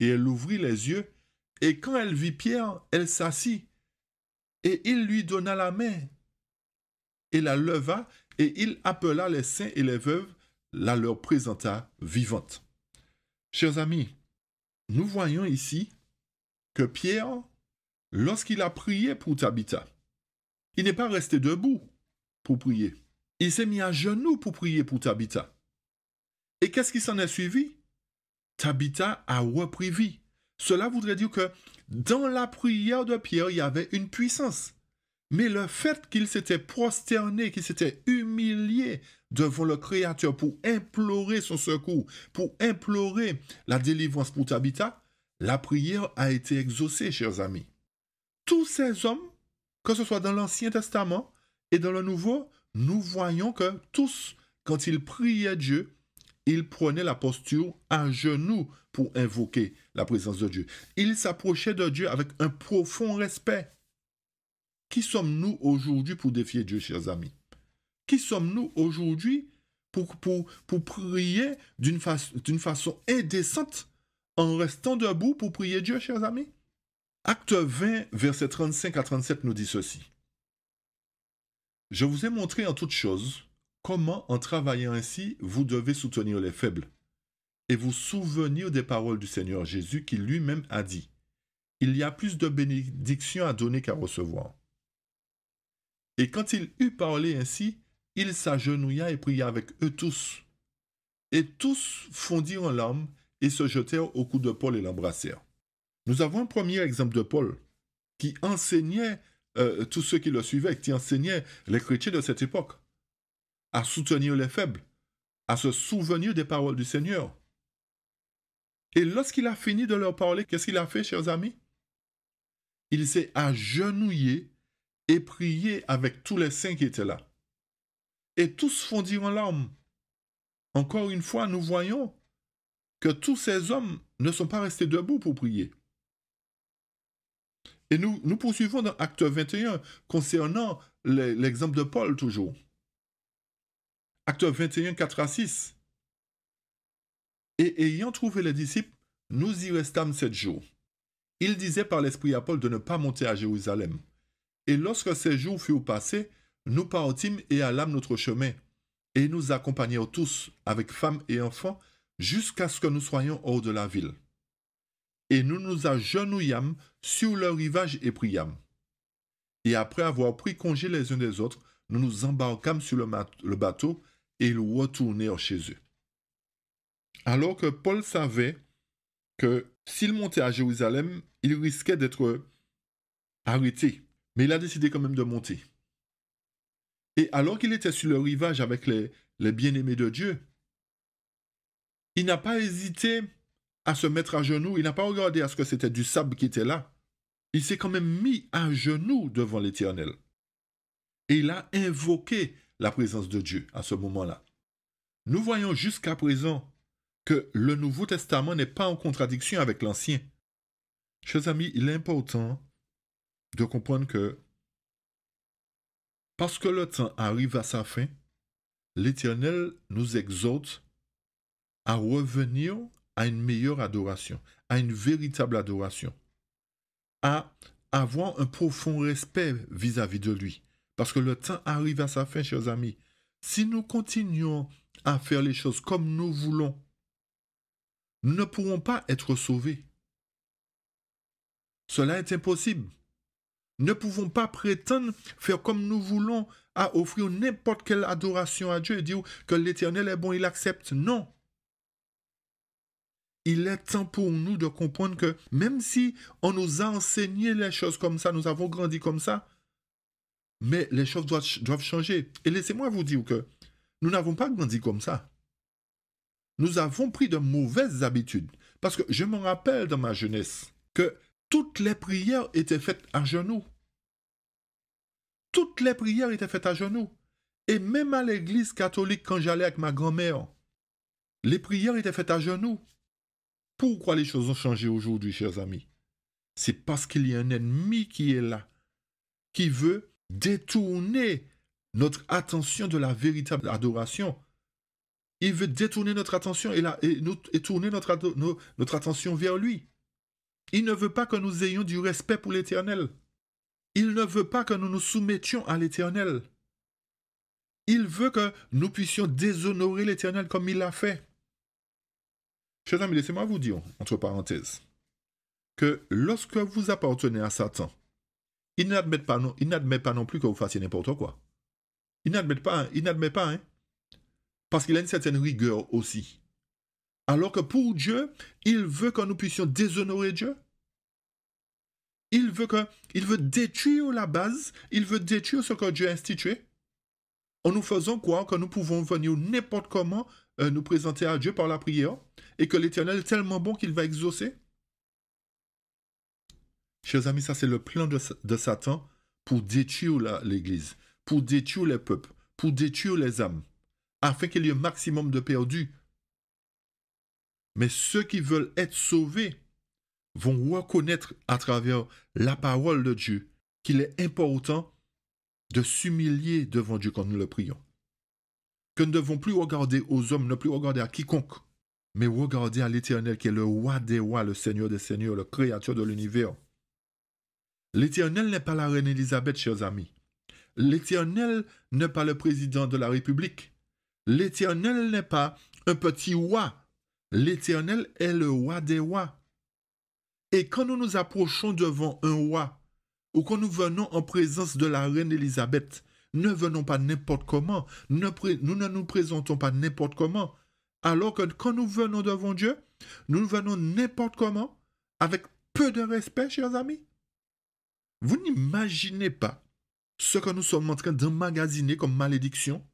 Et elle ouvrit les yeux, et quand elle vit Pierre, elle s'assit, et il lui donna la main, et la leva, et il appela les saints et les veuves, la leur présenta vivante. Chers amis, nous voyons ici que Pierre, lorsqu'il a prié pour Tabitha, il n'est pas resté debout pour prier. Il s'est mis à genoux pour prier pour Tabitha. Et qu'est-ce qui s'en est suivi Tabitha a repris vie. Cela voudrait dire que dans la prière de Pierre, il y avait une puissance. Mais le fait qu'il s'était prosterné, qu'il s'était humilié, devant le Créateur pour implorer son secours, pour implorer la délivrance pour Tabitha, la prière a été exaucée, chers amis. Tous ces hommes, que ce soit dans l'Ancien Testament et dans le Nouveau, nous voyons que tous, quand ils priaient Dieu, ils prenaient la posture à genoux pour invoquer la présence de Dieu. Ils s'approchaient de Dieu avec un profond respect. Qui sommes-nous aujourd'hui pour défier Dieu, chers amis qui sommes-nous aujourd'hui pour, pour, pour prier d'une façon indécente en restant debout pour prier Dieu, chers amis Acte 20, versets 35 à 37 nous dit ceci. Je vous ai montré en toutes choses comment, en travaillant ainsi, vous devez soutenir les faibles et vous souvenir des paroles du Seigneur Jésus qui lui-même a dit Il y a plus de bénédictions à donner qu'à recevoir. Et quand il eut parlé ainsi, il s'agenouilla et pria avec eux tous. Et tous fondirent en larmes et se jetèrent au cou de Paul et l'embrassèrent. Nous avons un premier exemple de Paul qui enseignait euh, tous ceux qui le suivaient, qui enseignait les chrétiens de cette époque à soutenir les faibles, à se souvenir des paroles du Seigneur. Et lorsqu'il a fini de leur parler, qu'est-ce qu'il a fait, chers amis Il s'est agenouillé et prié avec tous les saints qui étaient là et tous fondirent en larmes. Encore une fois, nous voyons que tous ces hommes ne sont pas restés debout pour prier. Et nous, poursuivons dans Acte 21 concernant l'exemple de Paul toujours. Acte 21, 4 à 6. Et ayant trouvé les disciples, nous y restâmes sept jours. Il disait par l'Esprit à Paul de ne pas monter à Jérusalem. Et lorsque ces jours furent passés, nous partîmes et allâmes notre chemin, et nous accompagnâmes tous, avec femmes et enfants, jusqu'à ce que nous soyons hors de la ville. Et nous nous agenouillâmes sur le rivage et priâmes. Et après avoir pris congé les uns des autres, nous nous embarquâmes sur le, bateau et ils retournèrent chez eux. Alors que Paul savait que s'il montait à Jérusalem, il risquait d'être arrêté. Mais il a décidé quand même de monter. Et alors qu'il était sur le rivage avec les, les bien-aimés de Dieu, il n'a pas hésité à se mettre à genoux, il n'a pas regardé à ce que c'était du sable qui était là. Il s'est quand même mis à genoux devant l'Éternel. Et il a invoqué la présence de Dieu à ce moment-là. Nous voyons jusqu'à présent que le Nouveau Testament n'est pas en contradiction avec l'Ancien. Chers amis, il est important de comprendre que parce que le temps arrive à sa fin, l'Éternel nous exhorte à revenir à une meilleure adoration, à une véritable adoration, à avoir un profond respect vis-à-vis de lui. Parce que le temps arrive à sa fin, chers amis. Si nous continuons à faire les choses comme nous voulons, nous ne pourrons pas être sauvés. Cela est impossible ne pouvons pas prétendre faire comme nous voulons à offrir n'importe quelle adoration à Dieu et dire que l'Éternel est bon, il accepte. Non. Il est temps pour nous de comprendre que même si on nous a enseigné les choses comme ça, nous avons grandi comme ça, mais les choses doivent, doivent changer. Et laissez-moi vous dire que nous n'avons pas grandi comme ça. Nous avons pris de mauvaises habitudes. Parce que je me rappelle dans ma jeunesse que toutes les prières étaient faites à genoux. Toutes les prières étaient faites à genoux. Et même à l'église catholique, quand j'allais avec ma grand-mère, les prières étaient faites à genoux. Pourquoi les choses ont changé aujourd'hui, chers amis C'est parce qu'il y a un ennemi qui est là, qui veut détourner notre attention de la véritable adoration. Il veut détourner notre attention et, et, tourner notre, notre attention vers lui. Il ne veut pas que nous ayons du respect pour l'Éternel. Il ne veut pas que nous nous soumettions à l'Éternel. Il veut que nous puissions déshonorer l'Éternel comme il l'a fait. Chers amis, laissez-moi vous dire, entre parenthèses, que lorsque vous appartenez à Satan, il n'admet pas, non, pas non plus que vous fassiez n'importe quoi. Il n'admet pas, il n'admet pas, hein, parce qu'il a une certaine rigueur aussi. Alors que pour Dieu, il veut que nous puissions déshonorer Dieu. Il veut, que, il veut détruire la base, il veut détruire ce que Dieu a institué. En nous faisant croire que nous pouvons venir n'importe comment euh, nous présenter à Dieu par la prière et que l'Éternel est tellement bon qu'il va exaucer. Chers amis, ça c'est le plan de, de, Satan pour détruire l'Église, pour détruire les peuples, pour détruire les âmes, afin qu'il y ait un maximum de perdus mais ceux qui veulent être sauvés vont reconnaître à travers la parole de Dieu qu'il est important de s'humilier devant Dieu quand nous le prions. Que nous ne devons plus regarder aux hommes, ne plus regarder à quiconque, mais regarder à l'Éternel qui est le roi des rois, le Seigneur des seigneurs, le Créateur de l'univers. L'Éternel n'est pas la reine Élisabeth, chers amis. L'Éternel n'est pas le président de la République. L'Éternel n'est pas un petit roi L'Éternel est le roi des rois. Et quand nous nous approchons devant un roi, ou quand nous venons en présence de la reine Élisabeth, ne venons pas n'importe comment, nous ne nous présentons pas n'importe comment, alors que quand nous venons devant Dieu, nous venons n'importe comment, avec peu de respect, chers amis. Vous n'imaginez pas ce que nous sommes en train d'emmagasiner comme malédiction.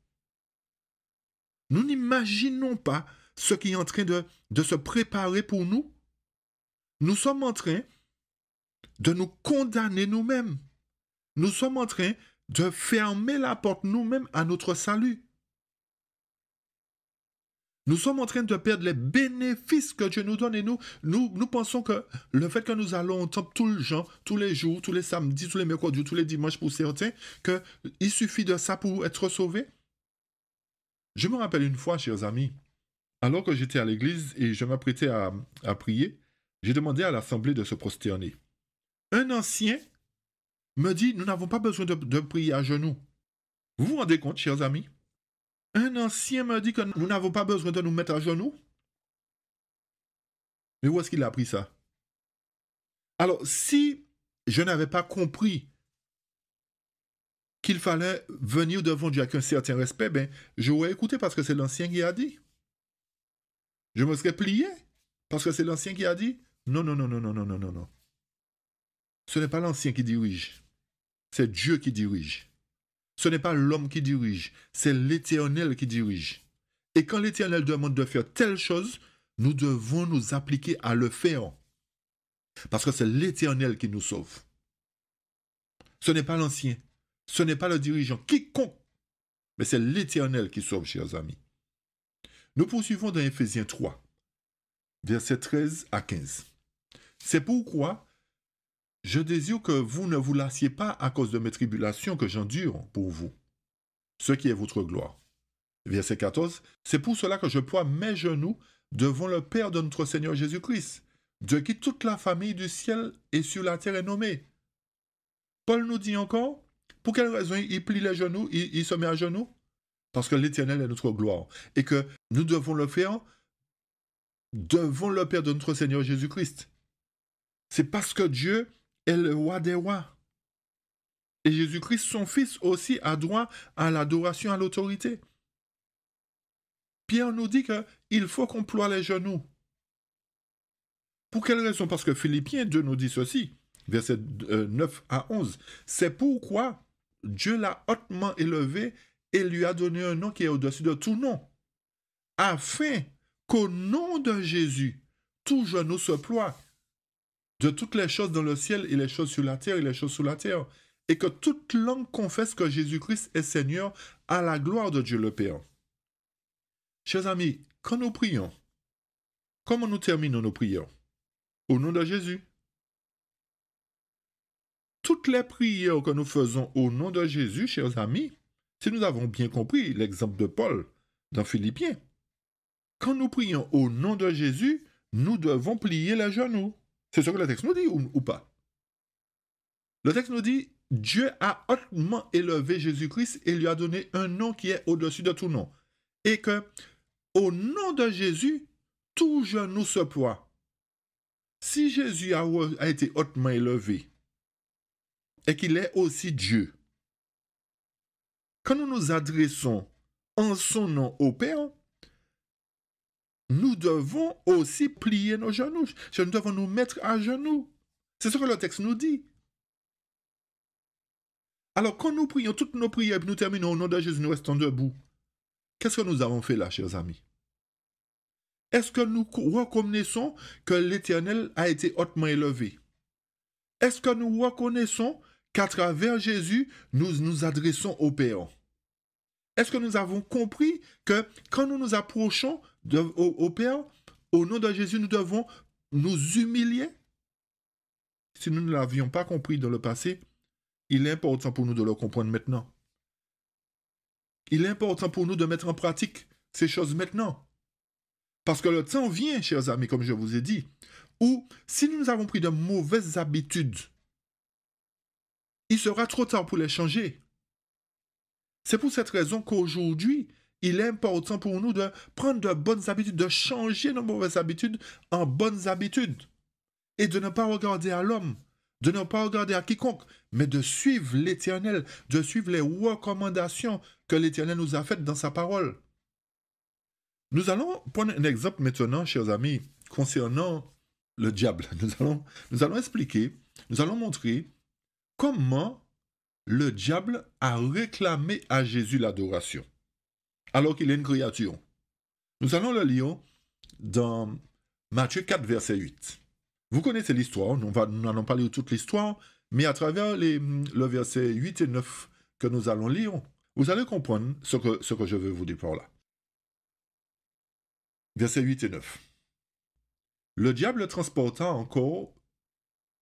Nous n'imaginons pas ce qui est en train de, se préparer pour nous. Nous sommes en train de nous condamner nous-mêmes. Nous sommes en train de fermer la porte nous-mêmes à notre salut. Nous sommes en train de perdre les bénéfices que Dieu nous donne et nous, nous, pensons que le fait que nous allons entendre tout le tous les jours, tous les samedis, tous les mercredis, tous les dimanches pour certains, qu'il suffit de ça pour être sauvé. Je me rappelle une fois, chers amis, alors que j'étais à l'église et je m'apprêtais à, prier, j'ai demandé à l'assemblée de se prosterner. Un ancien me dit Nous n'avons pas besoin de, prier à genoux. Vous vous rendez compte, chers amis Un ancien me dit que nous n'avons pas besoin de nous mettre à genoux. Mais où est-ce qu'il a appris ça Alors, si je n'avais pas compris qu'il fallait venir devant Dieu avec un certain respect, ben, j'aurais écouté parce que c'est l'ancien qui a dit. Je me serais plié. Parce que c'est l'ancien qui a dit non, non, non, non, non, non, non, non, non. Ce n'est pas l'ancien qui dirige. C'est Dieu qui dirige. Ce n'est pas l'homme qui dirige. C'est l'éternel qui dirige. Et quand l'éternel demande de faire telle chose, nous devons nous appliquer à le faire. Parce que c'est l'éternel qui nous sauve. Ce n'est pas l'ancien. Ce n'est pas le dirigeant. Quiconque. Mais c'est l'éternel qui sauve, chers amis. Nous poursuivons dans Ephésiens 3, versets 13 à 15. C'est pourquoi je désire que vous ne vous lassiez pas à cause de mes tribulations que j'endure pour vous, ce qui est votre gloire. Verset 14. C'est pour cela que je plie mes genoux devant le Père de notre Seigneur Jésus-Christ, de qui toute la famille du ciel et sur la terre est nommée. Paul nous dit encore, pour quelle raison il plie les genoux, il, il se met à genoux Parce que l'Éternel est notre gloire et que nous devons le faire devant le Père de notre Seigneur Jésus-Christ. C'est parce que Dieu est le roi des rois. Et Jésus-Christ, son fils, aussi a droit à l'adoration, à l'autorité. Pierre nous dit qu'il faut qu'on ploie les genoux. Pour quelle raison Parce que Philippiens 2 nous dit ceci, versets 9 euh, à 11. C'est pourquoi Dieu l'a hautement élevé et lui a donné un nom qui est au-dessus de tout nom afin qu'au nom de Jésus, tout genou se ploie de toutes les choses dans le ciel et les choses sur la terre et les choses sous la terre, et que toute langue confesse que Jésus-Christ est Seigneur à la gloire de Dieu le Père. Chers amis, quand nous prions, comment nous terminons nos prières Au nom de Jésus. Toutes les prières que nous faisons au nom de Jésus, chers amis, si nous avons bien compris l'exemple de Paul dans Philippiens, quand nous prions au nom de Jésus, nous devons plier les genou. C'est ce que le texte nous dit ou, pas Le texte nous dit, Dieu a hautement élevé Jésus-Christ et lui a donné un nom qui est au-dessus de tout nom. Et que, au nom de Jésus, tout genou se ploie. Si Jésus a été hautement élevé et qu'il est aussi Dieu, quand nous nous adressons en son nom au Père, nous devons aussi plier nos genoux. Nous devons nous mettre à genoux. C'est ce que le texte nous dit. Alors, quand nous prions toutes nos prières et nous terminons au nom de Jésus, nous restons debout. Qu'est-ce que nous avons fait là, chers amis Est-ce que nous reconnaissons que l'Éternel a été hautement élevé Est-ce que nous reconnaissons qu'à travers Jésus, nous nous adressons au Père Est-ce que nous avons compris que quand nous nous approchons au, Père, au nom de Jésus, nous devons nous humilier. Si nous ne l'avions pas compris dans le passé, il est important pour nous de le comprendre maintenant. Il est important pour nous de mettre en pratique ces choses maintenant. Parce que le temps vient, chers amis, comme je vous ai dit, où si nous avons pris de mauvaises habitudes, il sera trop tard pour les changer. C'est pour cette raison qu'aujourd'hui, il est important pour nous de prendre de bonnes habitudes, de changer nos mauvaises habitudes en bonnes habitudes. Et de ne pas regarder à l'homme, de ne pas regarder à quiconque, mais de suivre l'Éternel, de suivre les recommandations que l'Éternel nous a faites dans sa parole. Nous allons prendre un exemple maintenant, chers amis, concernant le diable. Nous allons, nous allons expliquer, nous allons montrer comment le diable a réclamé à Jésus l'adoration alors qu'il est une créature. Nous allons le lire dans Matthieu 4, verset 8. Vous connaissez l'histoire, nous n'allons pas lire toute l'histoire, mais à travers le verset 8 et 9 que nous allons lire, vous allez comprendre ce que, ce que je veux vous dire par là. Verset 8 et 9. Le diable transportant encore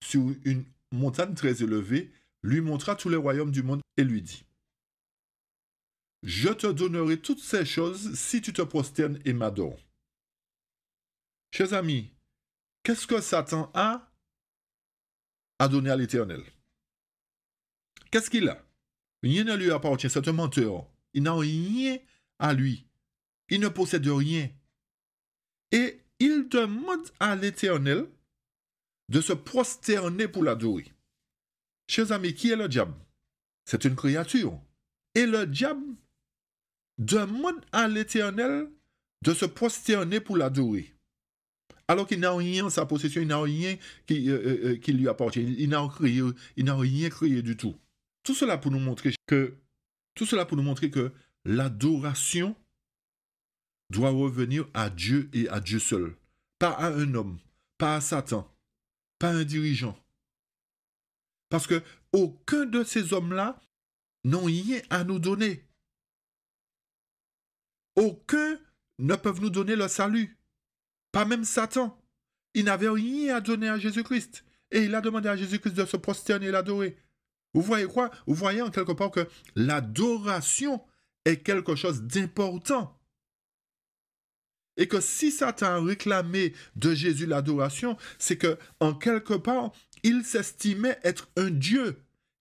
sur une montagne très élevée, lui montra tous les royaumes du monde et lui dit je te donnerai toutes ces choses si tu te prosternes et m'adores. Chers amis, qu'est-ce que Satan a à donner à l'Éternel Qu'est-ce qu'il a Rien ne lui appartient, c'est un menteur. Il n'a rien à lui. Il ne possède rien. Et il demande à l'Éternel de se prosterner pour l'adorer. Chers amis, qui est le diable C'est une créature. Et le diable demande à l'Éternel de se prosterner pour l'adorer. Alors qu'il n'a rien en sa possession, il n'a rien qui, euh, euh, euh, qui, lui appartient, il n'a rien créé du tout. Tout cela pour nous montrer que, tout cela pour nous montrer que l'adoration doit revenir à Dieu et à Dieu seul, pas à un homme, pas à Satan, pas à un dirigeant. Parce que aucun de ces hommes-là n'ont rien à nous donner. Aucun ne peuvent nous donner le salut. Pas même Satan. Il n'avait rien à donner à Jésus-Christ. Et il a demandé à Jésus-Christ de se prosterner et l'adorer. Vous voyez quoi Vous voyez en quelque part que l'adoration est quelque chose d'important. Et que si Satan réclamait de Jésus l'adoration, c'est que, en quelque part, il s'estimait être un Dieu.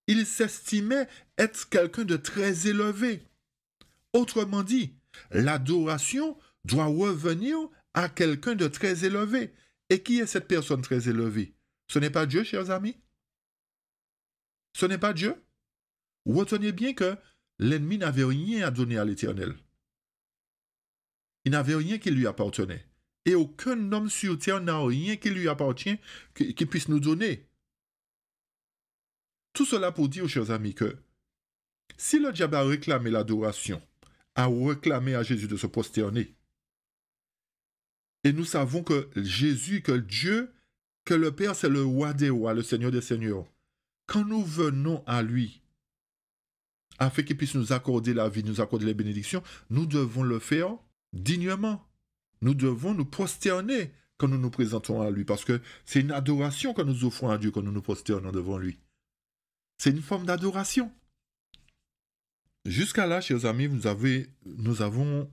Il s'estimait être quelqu'un de très élevé. Autrement dit, l'adoration doit revenir à quelqu'un de très élevé. Et qui est cette personne très élevée Ce n'est pas Dieu, chers amis Ce n'est pas Dieu Retenez bien que l'ennemi n'avait rien à donner à l'Éternel. Il n'avait rien qui lui appartenait. Et aucun homme sur terre n'a rien qui lui appartient, qui, puisse nous donner. Tout cela pour dire, chers amis, que si le diable a réclamé l'adoration, à réclamer à Jésus de se prosterner. Et nous savons que Jésus, que Dieu, que le Père, c'est le roi des rois, le Seigneur des seigneurs. Quand nous venons à lui, afin qu'il puisse nous accorder la vie, nous accorder les bénédictions, nous devons le faire dignement. Nous devons nous prosterner quand nous nous présentons à lui, parce que c'est une adoration que nous offrons à Dieu quand nous nous prosternons devant lui. C'est une forme d'adoration. Jusqu'à là, chers amis, nous avons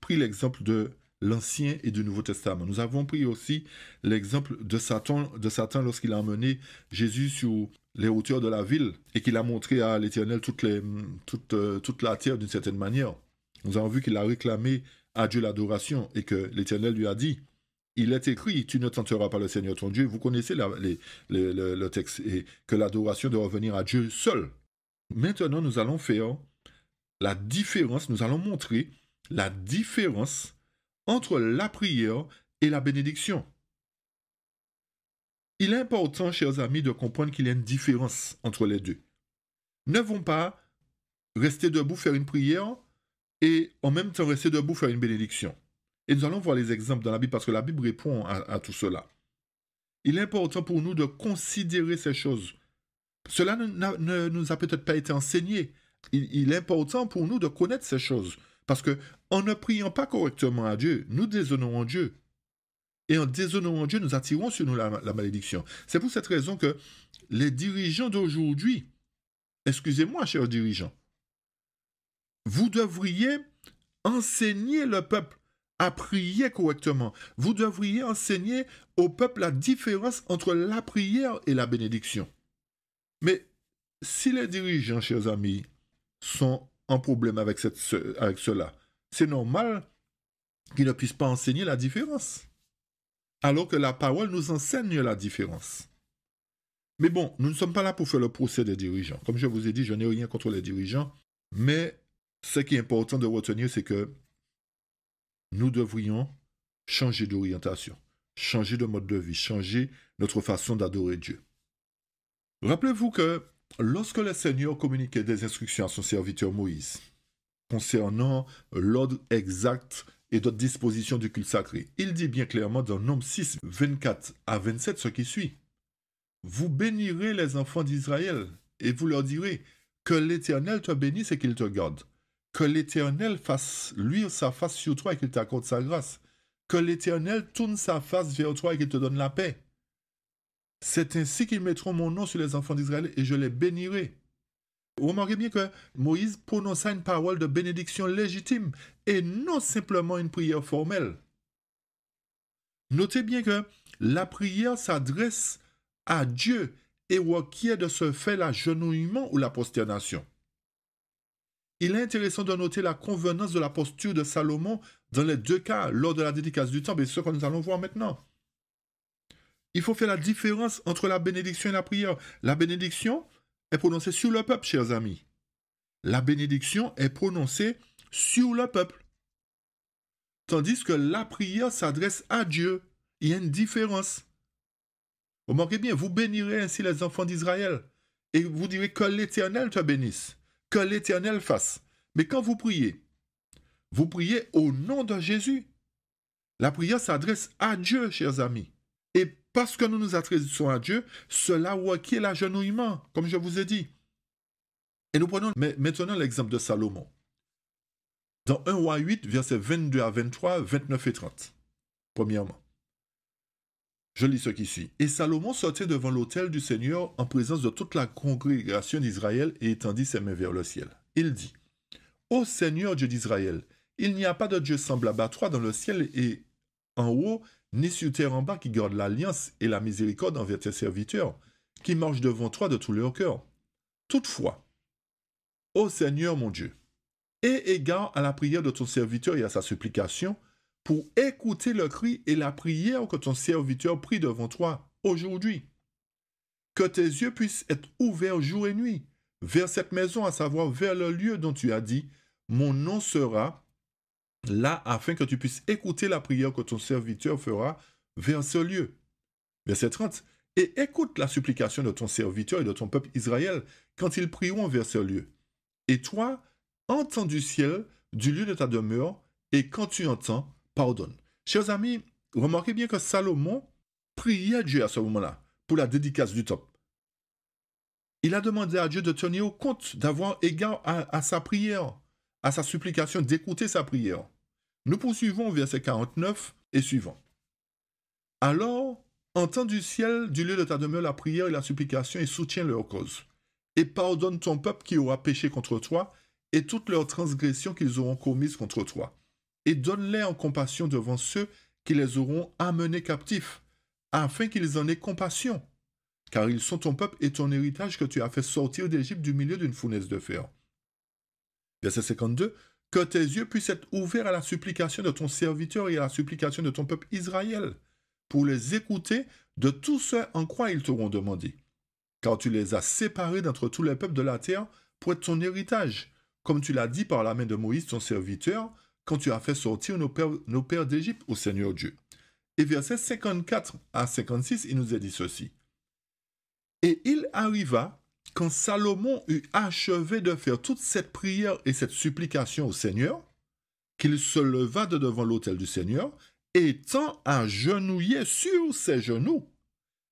pris l'exemple de l'Ancien et du Nouveau Testament. Nous avons pris aussi l'exemple de Satan, de Satan lorsqu'il a emmené Jésus sur les hauteurs de la ville et qu'il a montré à l'Éternel euh, toute, la terre d'une certaine manière. Nous avons vu qu'il a réclamé à Dieu l'adoration et que l'Éternel lui a dit, il est écrit, tu ne tenteras pas le Seigneur ton Dieu. Vous connaissez le, le, texte et que l'adoration doit revenir à Dieu seul. Maintenant, nous allons faire la différence, nous allons montrer la différence entre la prière et la bénédiction. Il est important, chers amis, de comprendre qu'il y a une différence entre les deux. Ne vont pas rester debout, faire une prière et en même temps rester debout, faire une bénédiction. Et nous allons voir les exemples dans la Bible parce que la Bible répond à, à tout cela. Il est important pour nous de considérer ces choses cela ne, nous a peut-être pas été enseigné. Il, est important pour nous de connaître ces choses. Parce que en ne priant pas correctement à Dieu, nous déshonorons Dieu. Et en déshonorant Dieu, nous attirons sur nous la malédiction. C'est pour cette raison que les dirigeants d'aujourd'hui, excusez-moi, chers dirigeants, vous devriez enseigner le peuple à prier correctement. Vous devriez enseigner au peuple la différence entre la prière et la bénédiction. Mais si les dirigeants, chers amis, sont en problème avec, cette, avec cela, c'est normal qu'ils ne puissent pas enseigner la différence. Alors que la parole nous enseigne la différence. Mais bon, nous ne sommes pas là pour faire le procès des dirigeants. Comme je vous ai dit, je n'ai rien contre les dirigeants. Mais ce qui est important de retenir, c'est que nous devrions changer d'orientation, changer de mode de vie, changer notre façon d'adorer Dieu. Rappelez-vous que lorsque le Seigneur communiquait des instructions à son serviteur Moïse concernant l'ordre exact et d'autres dispositions du culte sacré, il dit bien clairement dans Nombre 6, 24 à 27 ce qui suit. Vous bénirez les enfants d'Israël et vous leur direz que l'Éternel te bénisse et qu'il te garde. Que l'Éternel fasse luire sa face sur toi et qu'il t'accorde sa grâce. Que l'Éternel tourne sa face vers toi et qu'il te donne la paix. C'est ainsi qu'ils mettront mon nom sur les enfants d'Israël et je les bénirai. Remarquez bien que Moïse prononça une parole de bénédiction légitime et non simplement une prière formelle. Notez bien que la prière s'adresse à Dieu et requiert de ce fait l'agenouillement ou la prosternation. Il est intéressant de noter la convenance de la posture de Salomon dans les deux cas lors de la dédicace du temple et ce que nous allons voir maintenant. Il faut faire la différence entre la bénédiction et la prière. La bénédiction est prononcée sur le peuple, chers amis. La bénédiction est prononcée sur le peuple. Tandis que la prière s'adresse à Dieu. Il y a une différence. Remarquez bien, vous bénirez ainsi les enfants d'Israël. Et vous direz que l'Éternel te bénisse, que l'Éternel fasse. Mais quand vous priez, vous priez au nom de Jésus. La prière s'adresse à Dieu, chers amis parce que nous nous adressons à Dieu, cela requiert l'agenouillement, comme je vous ai dit. Et nous prenons maintenant l'exemple de Salomon. Dans 1 roi 8, versets 22 à 23, 29 et 30. Premièrement, je lis ce qui suit. Et Salomon sortait devant l'autel du Seigneur en présence de toute la congrégation d'Israël et étendit ses mains vers le ciel. Il dit Ô Seigneur Dieu d'Israël, il n'y a pas de Dieu semblable à toi dans le ciel et en haut ni sur terre en bas qui gardent l'alliance et la miséricorde envers tes serviteurs, qui marchent devant toi de tout leur cœur. Toutefois, ô Seigneur mon Dieu, aie égard à la prière de ton serviteur et à sa supplication, pour écouter le cri et la prière que ton serviteur prie devant toi aujourd'hui. Que tes yeux puissent être ouverts jour et nuit vers cette maison, à savoir vers le lieu dont tu as dit, mon nom sera là afin que tu puisses écouter la prière que ton serviteur fera vers ce lieu. Verset 30. Et écoute la supplication de ton serviteur et de ton peuple Israël quand ils prieront vers ce lieu. Et toi, entends du ciel, du lieu de ta demeure, et quand tu entends, pardonne. Chers amis, remarquez bien que Salomon priait Dieu à ce moment-là pour la dédicace du top. Il a demandé à Dieu de tenir compte, d'avoir égard à sa prière, à sa supplication, d'écouter sa prière. Nous poursuivons verset 49 et suivant. Alors, entends du ciel, du lieu de ta demeure, la prière et la supplication et soutiens leur cause. Et pardonne ton peuple qui aura péché contre toi et toutes leurs transgressions qu'ils auront commises contre toi. Et donne-les en compassion devant ceux qui les auront amenés captifs, afin qu'ils en aient compassion. Car ils sont ton peuple et ton héritage que tu as fait sortir d'Égypte du milieu d'une fournaise de fer. Verset 52 que tes yeux puissent être ouverts à la supplication de ton serviteur et à la supplication de ton peuple Israël, pour les écouter de tout ce en quoi ils t'auront demandé. Car tu les as séparés d'entre tous les peuples de la terre pour être ton héritage, comme tu l'as dit par la main de Moïse, ton serviteur, quand tu as fait sortir nos pères, nos pères d'Égypte au Seigneur Dieu. Et versets 54 à 56, il nous est dit ceci. Et il arriva, quand Salomon eut achevé de faire toute cette prière et cette supplication au Seigneur, qu'il se leva de devant l'autel du Seigneur, étant agenouillé sur ses genoux,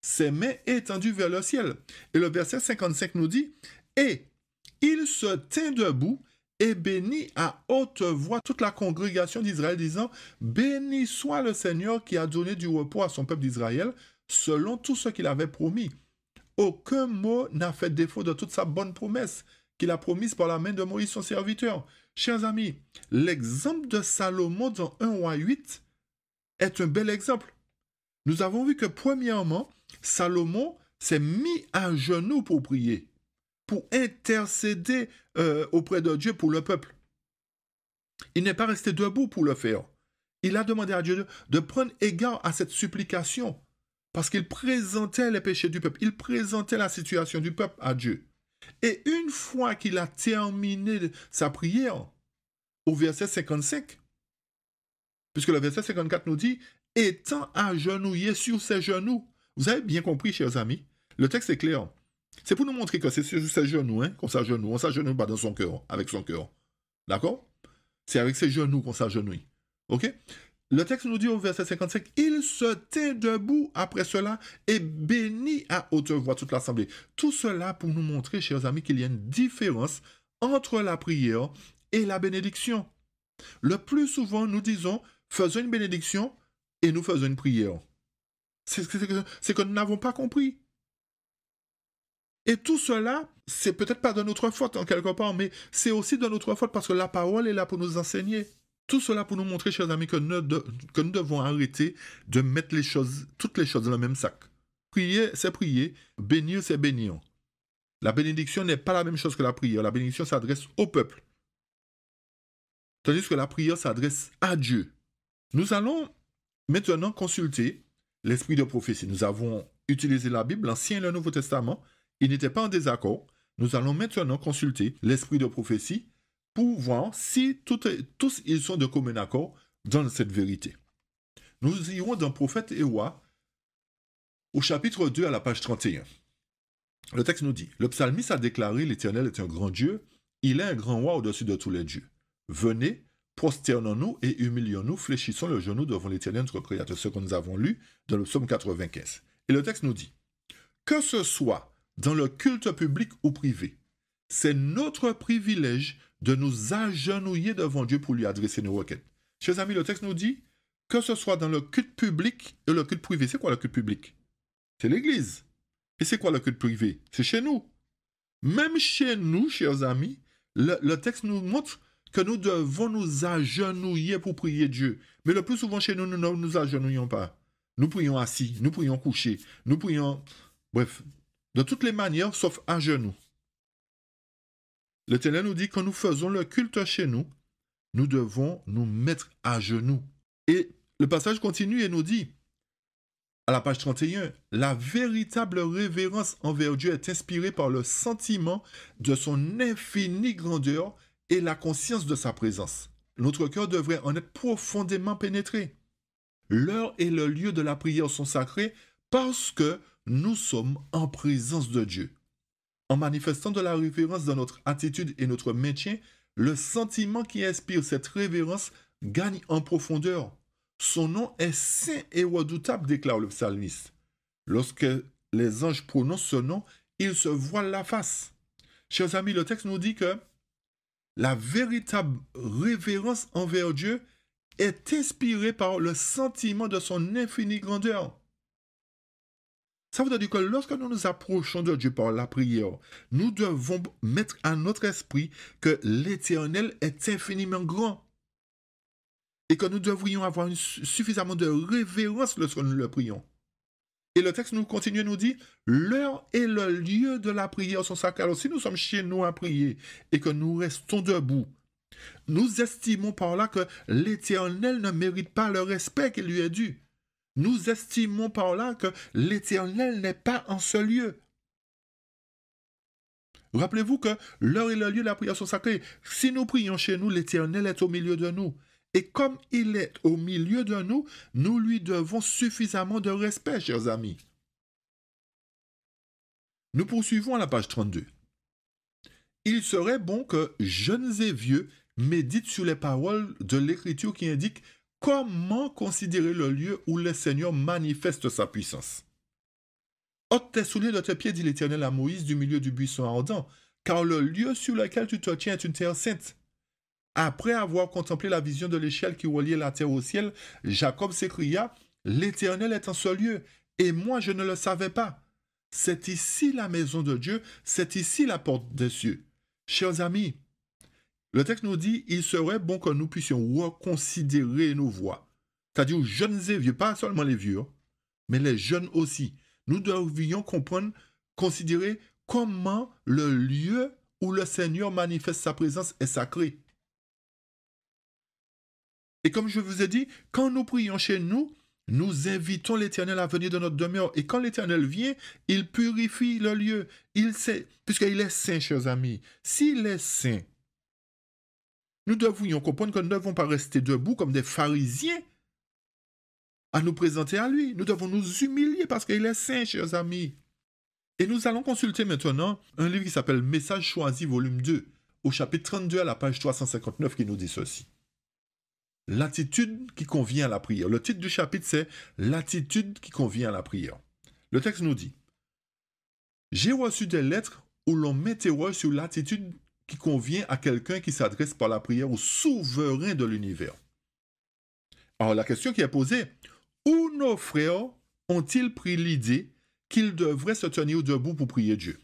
ses mains étendues vers le ciel. Et le verset 55 nous dit, Et il se tint debout et bénit à haute voix toute la congrégation d'Israël, disant, Béni soit le Seigneur qui a donné du repos à son peuple d'Israël, selon tout ce qu'il avait promis. Aucun mot n'a fait défaut de toute sa bonne promesse qu'il a promise par la main de Moïse, son serviteur. Chers amis, l'exemple de Salomon dans 1 roi 8 est un bel exemple. Nous avons vu que, premièrement, Salomon s'est mis à genoux pour prier, pour intercéder euh, auprès de Dieu pour le peuple. Il n'est pas resté debout pour le faire. Il a demandé à Dieu de prendre égard à cette supplication parce qu'il présentait les péchés du peuple, il présentait la situation du peuple à Dieu. Et une fois qu'il a terminé sa prière, au verset 55, puisque le verset 54 nous dit, étant agenouillé sur ses genoux, vous avez bien compris, chers amis, le texte est clair. C'est pour nous montrer que c'est sur ses genoux hein, qu'on s'agenouille. On s'agenouille pas dans son cœur, avec son cœur. D'accord C'est avec ses genoux qu'on s'agenouille. OK le texte nous dit au verset 55, il se tient debout après cela et bénit à haute voix toute l'assemblée. Tout cela pour nous montrer, chers amis, qu'il y a une différence entre la prière et la bénédiction. Le plus souvent, nous disons, faisons une bénédiction et nous faisons une prière. C'est que nous n'avons pas compris. Et tout cela, c'est peut-être pas de notre faute en quelque part, mais c'est aussi de notre faute parce que la parole est là pour nous enseigner. Tout cela pour nous montrer, chers amis, que nous, devons arrêter de mettre toutes les choses dans le même sac. Prier, c'est prier. Bénir, c'est bénir. La bénédiction n'est pas la même chose que la prière. La bénédiction s'adresse au peuple. Tandis que la prière s'adresse à Dieu. Nous allons maintenant consulter l'esprit de prophétie. Nous avons utilisé la Bible, l'Ancien et le Nouveau Testament. Ils n'étaient pas en désaccord. Nous allons maintenant consulter l'esprit de prophétie pour voir si tous ils sont de commun accord dans cette vérité. Nous irons dans Prophète et au chapitre 2 à la page 31. Le texte nous dit Le psalmiste a déclaré L'Éternel est un grand Dieu, il est un grand roi au-dessus de tous les dieux. Venez, prosternons-nous et humilions-nous, fléchissons le genou devant l'Éternel, notre Créateur, ce que nous avons lu dans le psaume 95. Et le texte nous dit Que ce soit dans le culte public ou privé, c'est notre privilège de nous agenouiller devant Dieu pour lui adresser nos requêtes. Chers amis, le texte nous dit que ce soit dans le culte public et le culte privé. C'est quoi le culte public C'est l'Église. Et c'est quoi le culte privé C'est chez nous. Même chez nous, chers amis, le, texte nous montre que nous devons nous agenouiller pour prier Dieu. Mais le plus souvent chez nous, nous ne nous agenouillons pas. Nous prions assis, nous prions couchés, nous prions, bref, de toutes les manières, sauf à genoux. L'Éternel nous dit, quand nous faisons le culte chez nous, nous devons nous mettre à genoux. Et le passage continue et nous dit, à la page 31, la véritable révérence envers Dieu est inspirée par le sentiment de son infinie grandeur et la conscience de sa présence. Notre cœur devrait en être profondément pénétré. L'heure et le lieu de la prière sont sacrés parce que nous sommes en présence de Dieu en manifestant de la révérence dans notre attitude et notre maintien, le sentiment qui inspire cette révérence gagne en profondeur. Son nom est saint et redoutable, déclare le psalmiste. Lorsque les anges prononcent ce nom, ils se voilent la face. Chers amis, le texte nous dit que la véritable révérence envers Dieu est inspirée par le sentiment de son infinie grandeur. Ça veut dire que lorsque nous nous approchons de Dieu par la prière, nous devons mettre à notre esprit que l'Éternel est infiniment grand et que nous devrions avoir suffisamment de révérence lorsque nous le prions. Et le texte nous continue et nous dit, l'heure et le lieu de la prière sont sacrés. Alors si nous sommes chez nous à prier et que nous restons debout, nous estimons par là que l'Éternel ne mérite pas le respect qui lui est dû. Nous estimons par là que l'Éternel n'est pas en ce lieu. Rappelez-vous que l'heure et le lieu de la prière sont sacrés. Si nous prions chez nous, l'Éternel est au milieu de nous. Et comme il est au milieu de nous, nous lui devons suffisamment de respect, chers amis. Nous poursuivons à la page 32. Il serait bon que jeunes et vieux méditent sur les paroles de l'Écriture qui indiquent Comment considérer le lieu où le Seigneur manifeste sa puissance Ôte tes souliers de tes pieds, dit l'Éternel à Moïse du milieu du buisson ardent, car le lieu sur lequel tu te tiens est une terre sainte. Après avoir contemplé la vision de l'échelle qui reliait la terre au ciel, Jacob s'écria, L'Éternel est en ce lieu, et moi je ne le savais pas. C'est ici la maison de Dieu, c'est ici la porte des cieux. Chers amis, le texte nous dit il serait bon que nous puissions reconsidérer nos voies. C'est-à-dire jeunes et vieux, pas seulement les vieux, mais les jeunes aussi. Nous devrions comprendre, considérer comment le lieu où le Seigneur manifeste sa présence est sacré. Et comme je vous ai dit, quand nous prions chez nous, nous invitons l'Éternel à venir de notre demeure. Et quand l'Éternel vient, il purifie le lieu. Il sait, puisqu'il est saint, chers amis. S'il est saint, nous devrions comprendre que nous ne devons pas rester debout comme des pharisiens à nous présenter à lui. Nous devons nous humilier parce qu'il est saint, chers amis. Et nous allons consulter maintenant un livre qui s'appelle Message choisi, volume 2, au chapitre 32 à la page 359 qui nous dit ceci. L'attitude qui convient à la prière. Le titre du chapitre, c'est L'attitude qui convient à la prière. Le texte nous dit J'ai reçu des lettres où l'on m'interroge sur l'attitude qui convient à quelqu'un qui s'adresse par la prière au souverain de l'univers. Alors la question qui est posée, où nos frères ont-ils pris l'idée qu'ils devraient se tenir debout pour prier Dieu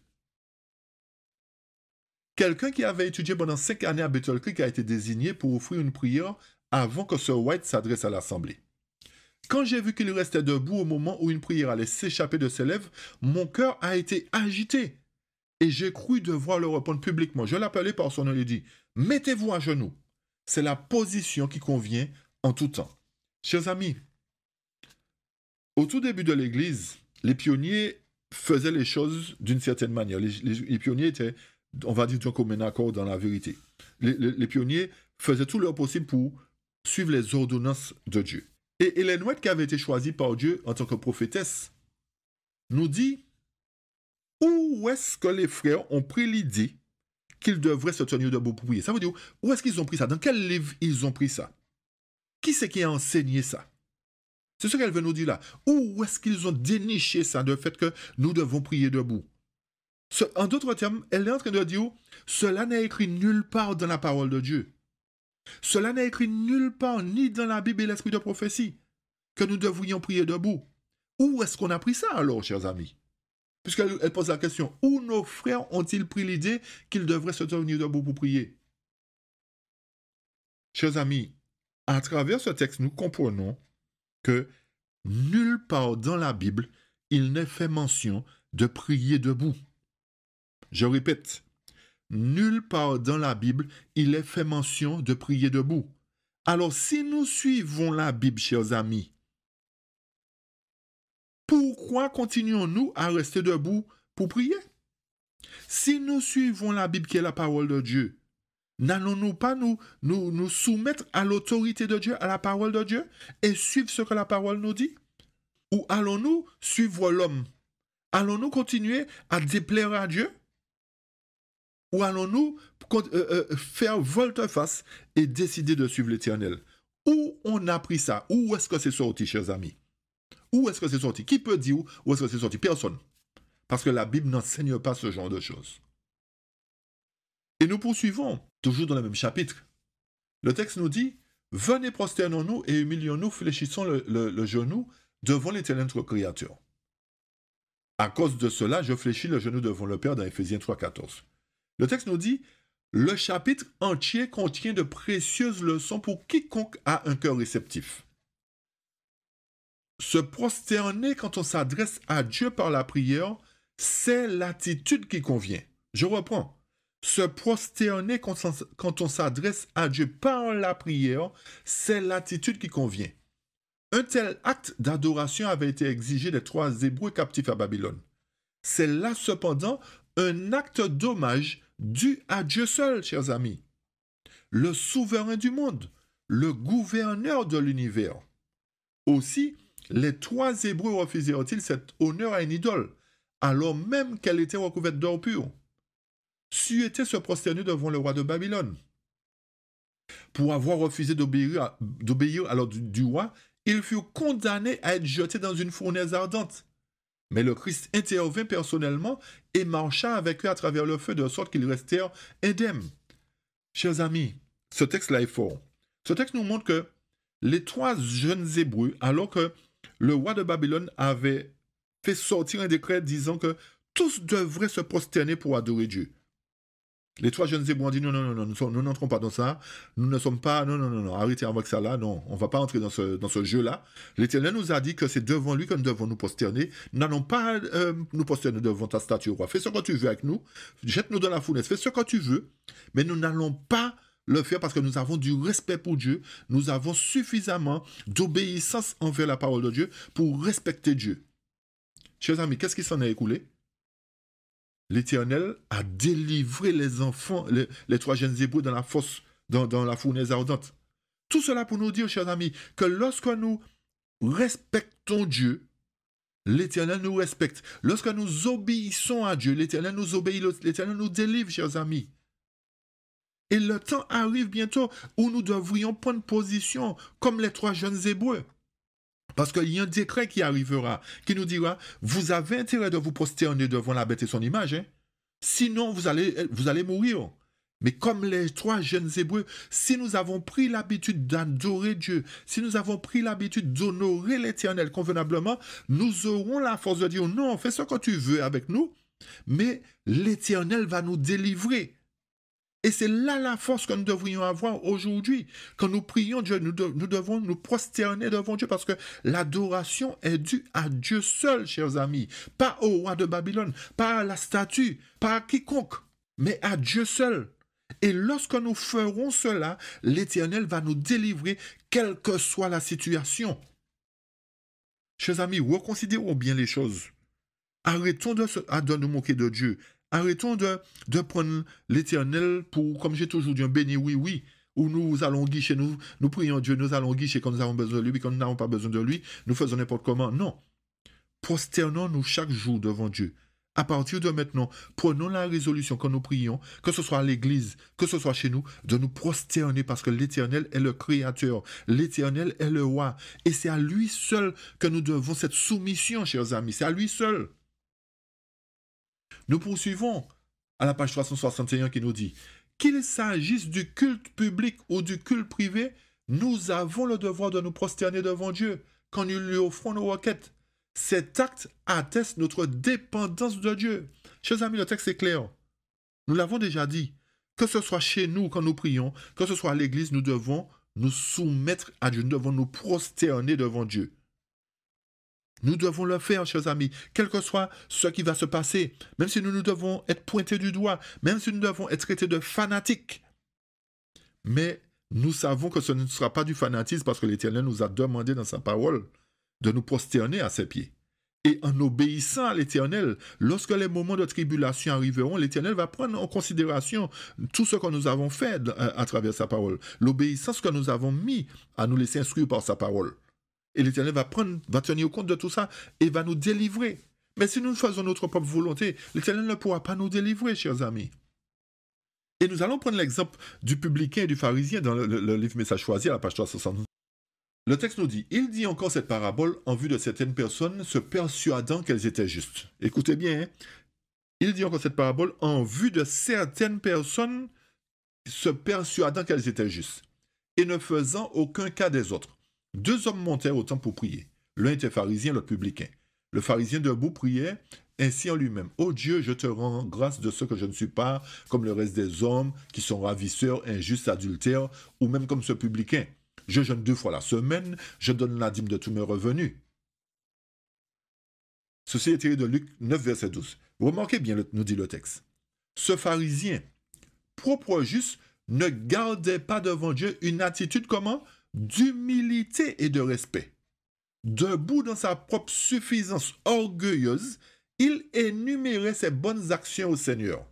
Quelqu'un qui avait étudié pendant cinq années à Bethel Creek a été désigné pour offrir une prière avant que Sir White s'adresse à l'Assemblée. Quand j'ai vu qu'il restait debout au moment où une prière allait s'échapper de ses lèvres, mon cœur a été agité et j'ai cru devoir le répondre publiquement. Je l'appelais par son nom et dit Mettez-vous à genoux. C'est la position qui convient en tout temps. Chers amis, au tout début de l'Église, les pionniers faisaient les choses d'une certaine manière. Les, pionniers étaient, on va dire, comme un accord dans la vérité. Les, pionniers faisaient tout leur possible pour suivre les ordonnances de Dieu. Et Hélène White, qui avait été choisie par Dieu en tant que prophétesse, nous dit où est-ce que les frères ont pris l'idée qu'ils devraient se tenir debout pour prier Ça veut dire, où est-ce qu'ils ont pris ça Dans quel livre ils ont pris ça Qui c'est qui a enseigné ça C'est ce qu'elle veut nous dire là. Où est-ce qu'ils ont déniché ça, de fait que nous devons prier debout En d'autres termes, elle est en train de dire, cela n'est écrit nulle part dans la parole de Dieu. Cela n'est écrit nulle part, ni dans la Bible et l'esprit de prophétie, que nous devrions prier debout. Où est-ce qu'on a pris ça alors, chers amis puisqu'elle pose la question, où nos frères ont-ils pris l'idée qu'ils devraient se tenir debout pour prier Chers amis, à travers ce texte, nous comprenons que nulle part dans la Bible, il n'est fait mention de prier debout. Je répète, nulle part dans la Bible, il est fait mention de prier debout. Alors si nous suivons la Bible, chers amis, pourquoi continuons-nous à rester debout pour prier? Si nous suivons la Bible qui est la parole de Dieu, n'allons-nous pas nous, nous, soumettre à l'autorité de Dieu, à la parole de Dieu, et suivre ce que la parole nous dit? Ou allons-nous suivre l'homme? Allons-nous continuer à déplaire à Dieu? Ou allons-nous euh, euh, faire volte-face et décider de suivre l'Éternel? Où on a pris ça? Où est-ce que c'est sorti, chers amis? Où est-ce que c'est sorti Qui peut dire où, est-ce que c'est sorti Personne. Parce que la Bible n'enseigne pas ce genre de choses. Et nous poursuivons, toujours dans le même chapitre. Le texte nous dit, Venez prosternons-nous et humilions-nous, fléchissons le, genou devant l'Éternel notre Créateur. À cause de cela, je fléchis le genou devant le Père dans Ephésiens 3.14. Le texte nous dit, le chapitre entier contient de précieuses leçons pour quiconque a un cœur réceptif. Se prosterner quand on s'adresse à Dieu par la prière, c'est l'attitude qui convient. Je reprends. Se prosterner quand on s'adresse à Dieu par la prière, c'est l'attitude qui convient. Un tel acte d'adoration avait été exigé des trois Hébreux captifs à Babylone. C'est là cependant un acte d'hommage dû à Dieu seul, chers amis. Le souverain du monde, le gouverneur de l'univers. Aussi, les trois Hébreux refusèrent-ils cet honneur à une idole, alors même qu'elle était recouverte d'or pur C'eût se prosterner devant le roi de Babylone. Pour avoir refusé d'obéir à, l'ordre du, du roi, ils furent condamnés à être jetés dans une fournaise ardente. Mais le Christ intervint personnellement et marcha avec eux à travers le feu de sorte qu'ils restèrent indemnes. Chers amis, ce texte-là est fort. Ce texte nous montre que les trois jeunes Hébreux, alors que le roi de Babylone avait fait sortir un décret disant que tous devraient se prosterner pour adorer Dieu. Les trois jeunes Hébreux ont dit non, non, non, non, nous n'entrons pas dans ça, nous ne sommes pas, non, non, non, non, arrêtez avec ça là, non, on ne va pas entrer dans ce, dans ce jeu-là. L'Éternel nous a dit que c'est devant lui que nous devons nous prosterner, n'allons pas euh, nous prosterner devant ta statue, roi. Fais ce que tu veux avec nous, jette-nous dans la fournaise, fais ce que tu veux, mais nous n'allons pas le faire parce que nous avons du respect pour Dieu, nous avons suffisamment d'obéissance envers la parole de Dieu pour respecter Dieu. Chers amis, qu'est-ce qui s'en est écoulé L'Éternel a délivré les enfants, les, trois jeunes hébreux dans la fosse, dans, dans la fournaise ardente. Tout cela pour nous dire, chers amis, que lorsque nous respectons Dieu, l'Éternel nous respecte. Lorsque nous obéissons à Dieu, l'Éternel nous obéit, l'Éternel nous délivre, chers amis. Et le temps arrive bientôt où nous devrions prendre position comme les trois jeunes Hébreux. Parce qu'il y a un décret qui arrivera, qui nous dira, vous avez intérêt de vous posterner devant la bête et son image, hein. sinon vous allez, vous allez mourir. Mais comme les trois jeunes Hébreux, si nous avons pris l'habitude d'adorer Dieu, si nous avons pris l'habitude d'honorer l'Éternel convenablement, nous aurons la force de dire non, fais ce que tu veux avec nous, mais l'Éternel va nous délivrer. Et c'est là la force que nous devrions avoir aujourd'hui. Quand nous prions Dieu, nous, devons nous prosterner devant Dieu parce que l'adoration est due à Dieu seul, chers amis. Pas au roi de Babylone, pas à la statue, pas à quiconque, mais à Dieu seul. Et lorsque nous ferons cela, l'Éternel va nous délivrer, quelle que soit la situation. Chers amis, reconsidérons bien les choses. Arrêtons de nous moquer de Dieu. Arrêtons de, prendre l'éternel pour, comme j'ai toujours dit, un béni oui, oui, où nous allons guicher, nous, nous prions Dieu, nous allons guicher quand nous avons besoin de lui, quand nous n'avons pas besoin de lui, nous faisons n'importe comment. Non. Prosternons-nous chaque jour devant Dieu. À partir de maintenant, prenons la résolution quand nous prions, que ce soit à l'église, que ce soit chez nous, de nous prosterner parce que l'Éternel est le Créateur, l'Éternel est le Roi. Et c'est à lui seul que nous devons cette soumission, chers amis, c'est à lui seul. Nous poursuivons à la page 361 qui nous dit Qu'il s'agisse du culte public ou du culte privé, nous avons le devoir de nous prosterner devant Dieu quand nous lui offrons nos requêtes. Cet acte atteste notre dépendance de Dieu. Chers amis, le texte est clair. Nous l'avons déjà dit. Que ce soit chez nous quand nous prions, que ce soit à l'Église, nous devons nous soumettre à Dieu, nous devons nous prosterner devant Dieu. Nous devons le faire, chers amis, quel que soit ce qui va se passer, même si nous, nous devons être pointés du doigt, même si nous devons être traités de fanatiques. Mais nous savons que ce ne sera pas du fanatisme parce que l'Éternel nous a demandé dans sa parole de nous prosterner à ses pieds. Et en obéissant à l'Éternel, lorsque les moments de tribulation arriveront, l'Éternel va prendre en considération tout ce que nous avons fait à, travers sa parole, l'obéissance que nous avons mis à nous laisser instruire par sa parole. Et l'Éternel va prendre, va tenir compte de tout ça et va nous délivrer. Mais si nous faisons notre propre volonté, l'Éternel ne pourra pas nous délivrer, chers amis. Et nous allons prendre l'exemple du publicain et du pharisien dans le, livre Message choisi à la page 360. Le texte nous dit, il dit encore cette parabole en vue de certaines personnes se persuadant qu'elles étaient justes. Écoutez bien, hein. il dit encore cette parabole en vue de certaines personnes se persuadant qu'elles étaient justes et ne faisant aucun cas des autres. Deux hommes montèrent au temple pour prier. L'un était pharisien, l'autre publicain. Le pharisien debout priait ainsi en lui-même. Ô oh Dieu, je te rends grâce de ce que je ne suis pas comme le reste des hommes qui sont ravisseurs, injustes, adultères, ou même comme ce publicain. Je jeûne deux fois la semaine, je donne la dîme de tous mes revenus. Ceci est tiré de Luc 9, verset 12. Remarquez bien, nous dit le texte. Ce pharisien, propre juste, ne gardait pas devant Dieu une attitude comment d'humilité et de respect. Debout dans sa propre suffisance orgueilleuse, il énumérait ses bonnes actions au Seigneur.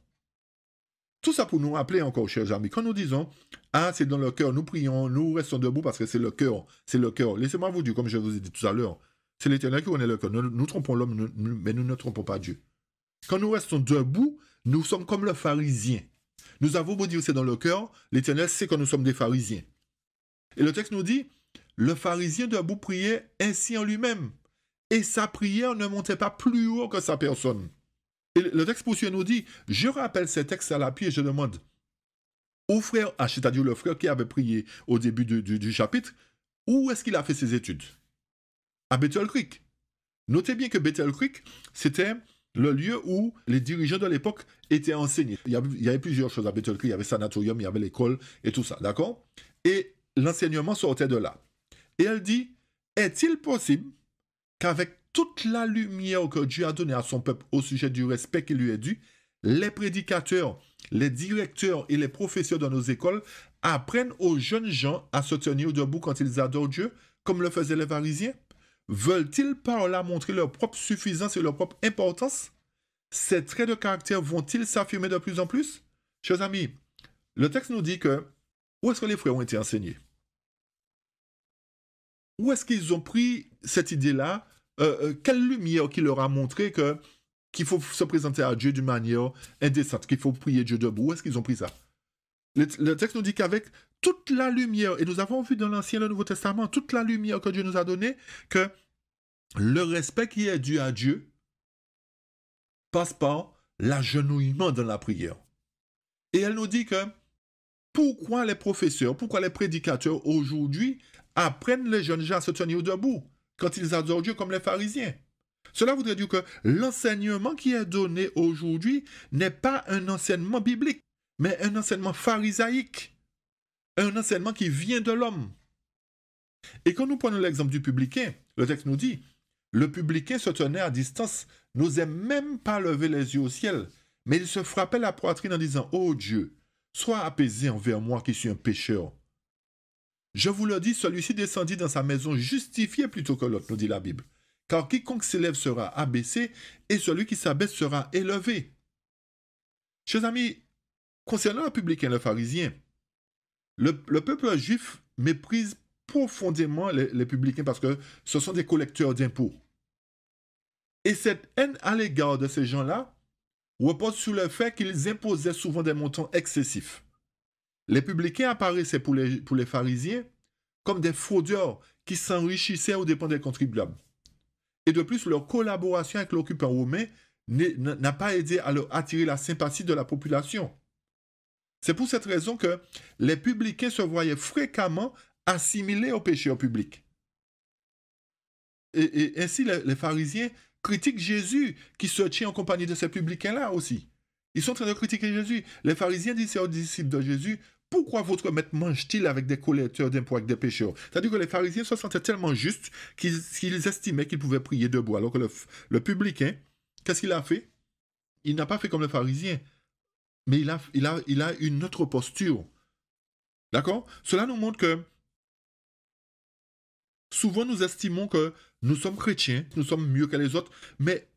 Tout ça pour nous rappeler encore, chers amis, quand nous disons Ah, c'est dans le cœur, nous prions, nous restons debout parce que c'est le cœur, c'est le cœur. Laissez-moi vous dire, comme je vous ai dit tout à l'heure, c'est l'éternel qui connaît le cœur. Nous, trompons l'homme, mais nous ne trompons pas Dieu. Quand nous restons debout, nous sommes comme le pharisien. Nous avons beau dire c'est dans le cœur, l'éternel sait que nous sommes des pharisiens. Et le texte nous dit, le pharisien debout priait ainsi en lui-même, et sa prière ne montait pas plus haut que sa personne. Et le texte poursuit nous dit, je rappelle ces texte à l'appui et je demande au frère ah, c'est-à-dire le frère qui avait prié au début du, chapitre, où est-ce qu'il a fait ses études À Bethel Creek. Notez bien que Bethel Creek, c'était le lieu où les dirigeants de l'époque étaient enseignés. Il y, avait, plusieurs choses à Bethel Creek. Il y avait sanatorium, il y avait l'école et tout ça, d'accord Et l'enseignement sortait de là. Et elle dit, est-il possible qu'avec toute la lumière que Dieu a donnée à son peuple au sujet du respect qui lui est dû, les prédicateurs, les directeurs et les professeurs de nos écoles apprennent aux jeunes gens à se tenir debout quand ils adorent Dieu, comme le faisaient les pharisiens? Veulent-ils par là montrer leur propre suffisance et leur propre importance Ces traits de caractère vont-ils s'affirmer de plus en plus Chers amis, le texte nous dit que où est-ce que les frères ont été enseignés où est-ce qu'ils ont pris cette idée-là euh, euh, Quelle lumière qui leur a montré qu'il faut se présenter à Dieu d'une manière indécente, qu'il faut prier Dieu debout Où est-ce qu'ils ont pris ça le, le, texte nous dit qu'avec toute la lumière, et nous avons vu dans l'Ancien et le Nouveau Testament, toute la lumière que Dieu nous a donnée, que le respect qui est dû à Dieu passe par l'agenouillement dans la prière. Et elle nous dit que pourquoi les professeurs, pourquoi les prédicateurs aujourd'hui apprennent les jeunes gens à se tenir debout quand ils adorent Dieu comme les pharisiens. Cela voudrait dire que l'enseignement qui est donné aujourd'hui n'est pas un enseignement biblique, mais un enseignement pharisaïque, un enseignement qui vient de l'homme. Et quand nous prenons l'exemple du publicain, le texte nous dit, le publicain se tenait à distance, n'osait même pas lever les yeux au ciel, mais il se frappait la poitrine en disant, Ô oh Dieu, sois apaisé envers moi qui suis un pécheur. Je vous le dis, celui-ci descendit dans sa maison justifié plutôt que l'autre, nous dit la Bible. Car quiconque s'élève sera abaissé et celui qui s'abaisse sera élevé. Chers amis, concernant le publicain, le pharisien, le, peuple juif méprise profondément les, les publicains parce que ce sont des collecteurs d'impôts. Et cette haine à l'égard de ces gens-là repose sur le fait qu'ils imposaient souvent des montants excessifs. Les publicains apparaissaient pour les, pour les pharisiens comme des fraudeurs qui s'enrichissaient aux dépens des contribuables. Et de plus, leur collaboration avec l'occupant romain n'a pas aidé à leur attirer la sympathie de la population. C'est pour cette raison que les publicains se voyaient fréquemment assimilés aux pécheurs publics. Et, et ainsi, les, les, pharisiens critiquent Jésus qui se tient en compagnie de ces publicains-là aussi. Ils sont en train de critiquer Jésus. Les pharisiens disent aux disciples de Jésus, pourquoi votre maître mange-t-il avec des collecteurs d'impôts, avec des pécheurs C'est-à-dire que les pharisiens se sentaient tellement justes qu'ils estimaient qu'ils pouvaient prier debout. Alors que le, publicain, hein, qu'est-ce qu'il a fait Il n'a pas fait comme le pharisiens, mais il a, il a, une autre posture. D'accord Cela nous montre que souvent nous estimons que nous sommes chrétiens, nous sommes mieux que les autres, mais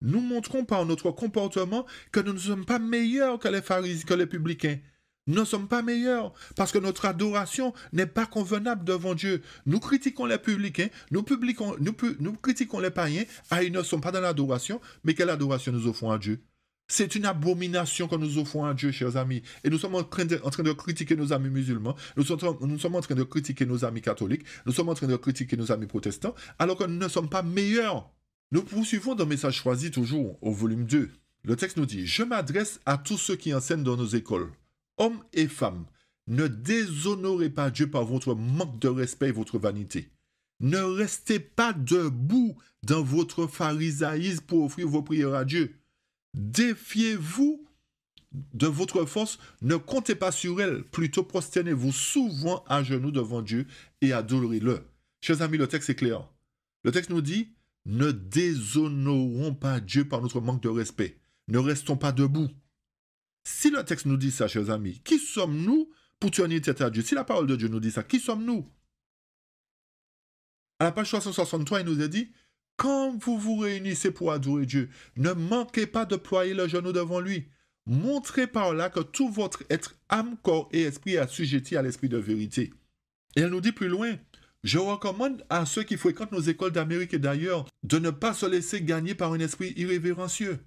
nous montrons par notre comportement que nous ne sommes pas meilleurs que les pharisiens, que les publicains. Nous ne sommes pas meilleurs parce que notre adoration n'est pas convenable devant Dieu. Nous critiquons les publicains, nous, publiquons, nous, nous critiquons les païens. Ah, ils ne sont pas dans l'adoration, mais quelle adoration nous offrons à Dieu c'est une abomination que nous offrons à Dieu, chers amis. Et nous sommes en train de, critiquer nos amis musulmans, nous sommes, nous sommes, en train de critiquer nos amis catholiques, nous sommes en train de critiquer nos amis protestants, alors que nous ne sommes pas meilleurs. Nous poursuivons dans Message choisi toujours au volume 2. Le texte nous dit, je m'adresse à tous ceux qui enseignent dans nos écoles hommes et femmes, ne déshonorez pas Dieu par votre manque de respect et votre vanité. Ne restez pas debout dans votre pharisaïsme pour offrir vos prières à Dieu. Défiez-vous de votre force, ne comptez pas sur elle, plutôt prosternez-vous souvent à genoux devant Dieu et adorez-le. Chers amis, le texte est clair. Le texte nous dit, ne déshonorons pas Dieu par notre manque de respect. Ne restons pas debout. Si le texte nous dit ça, chers amis, qui sommes-nous pour tenir tête à Dieu Si la parole de Dieu nous dit ça, qui sommes-nous À la page 363, il nous a dit Quand vous vous réunissez pour adorer Dieu, ne manquez pas de ployer le genou devant lui. Montrez par là que tout votre être, âme, corps et esprit est assujetti à l'esprit de vérité. Et elle nous dit plus loin je recommande à ceux qui fréquentent nos écoles d'Amérique et d'ailleurs de ne pas se laisser gagner par un esprit irrévérencieux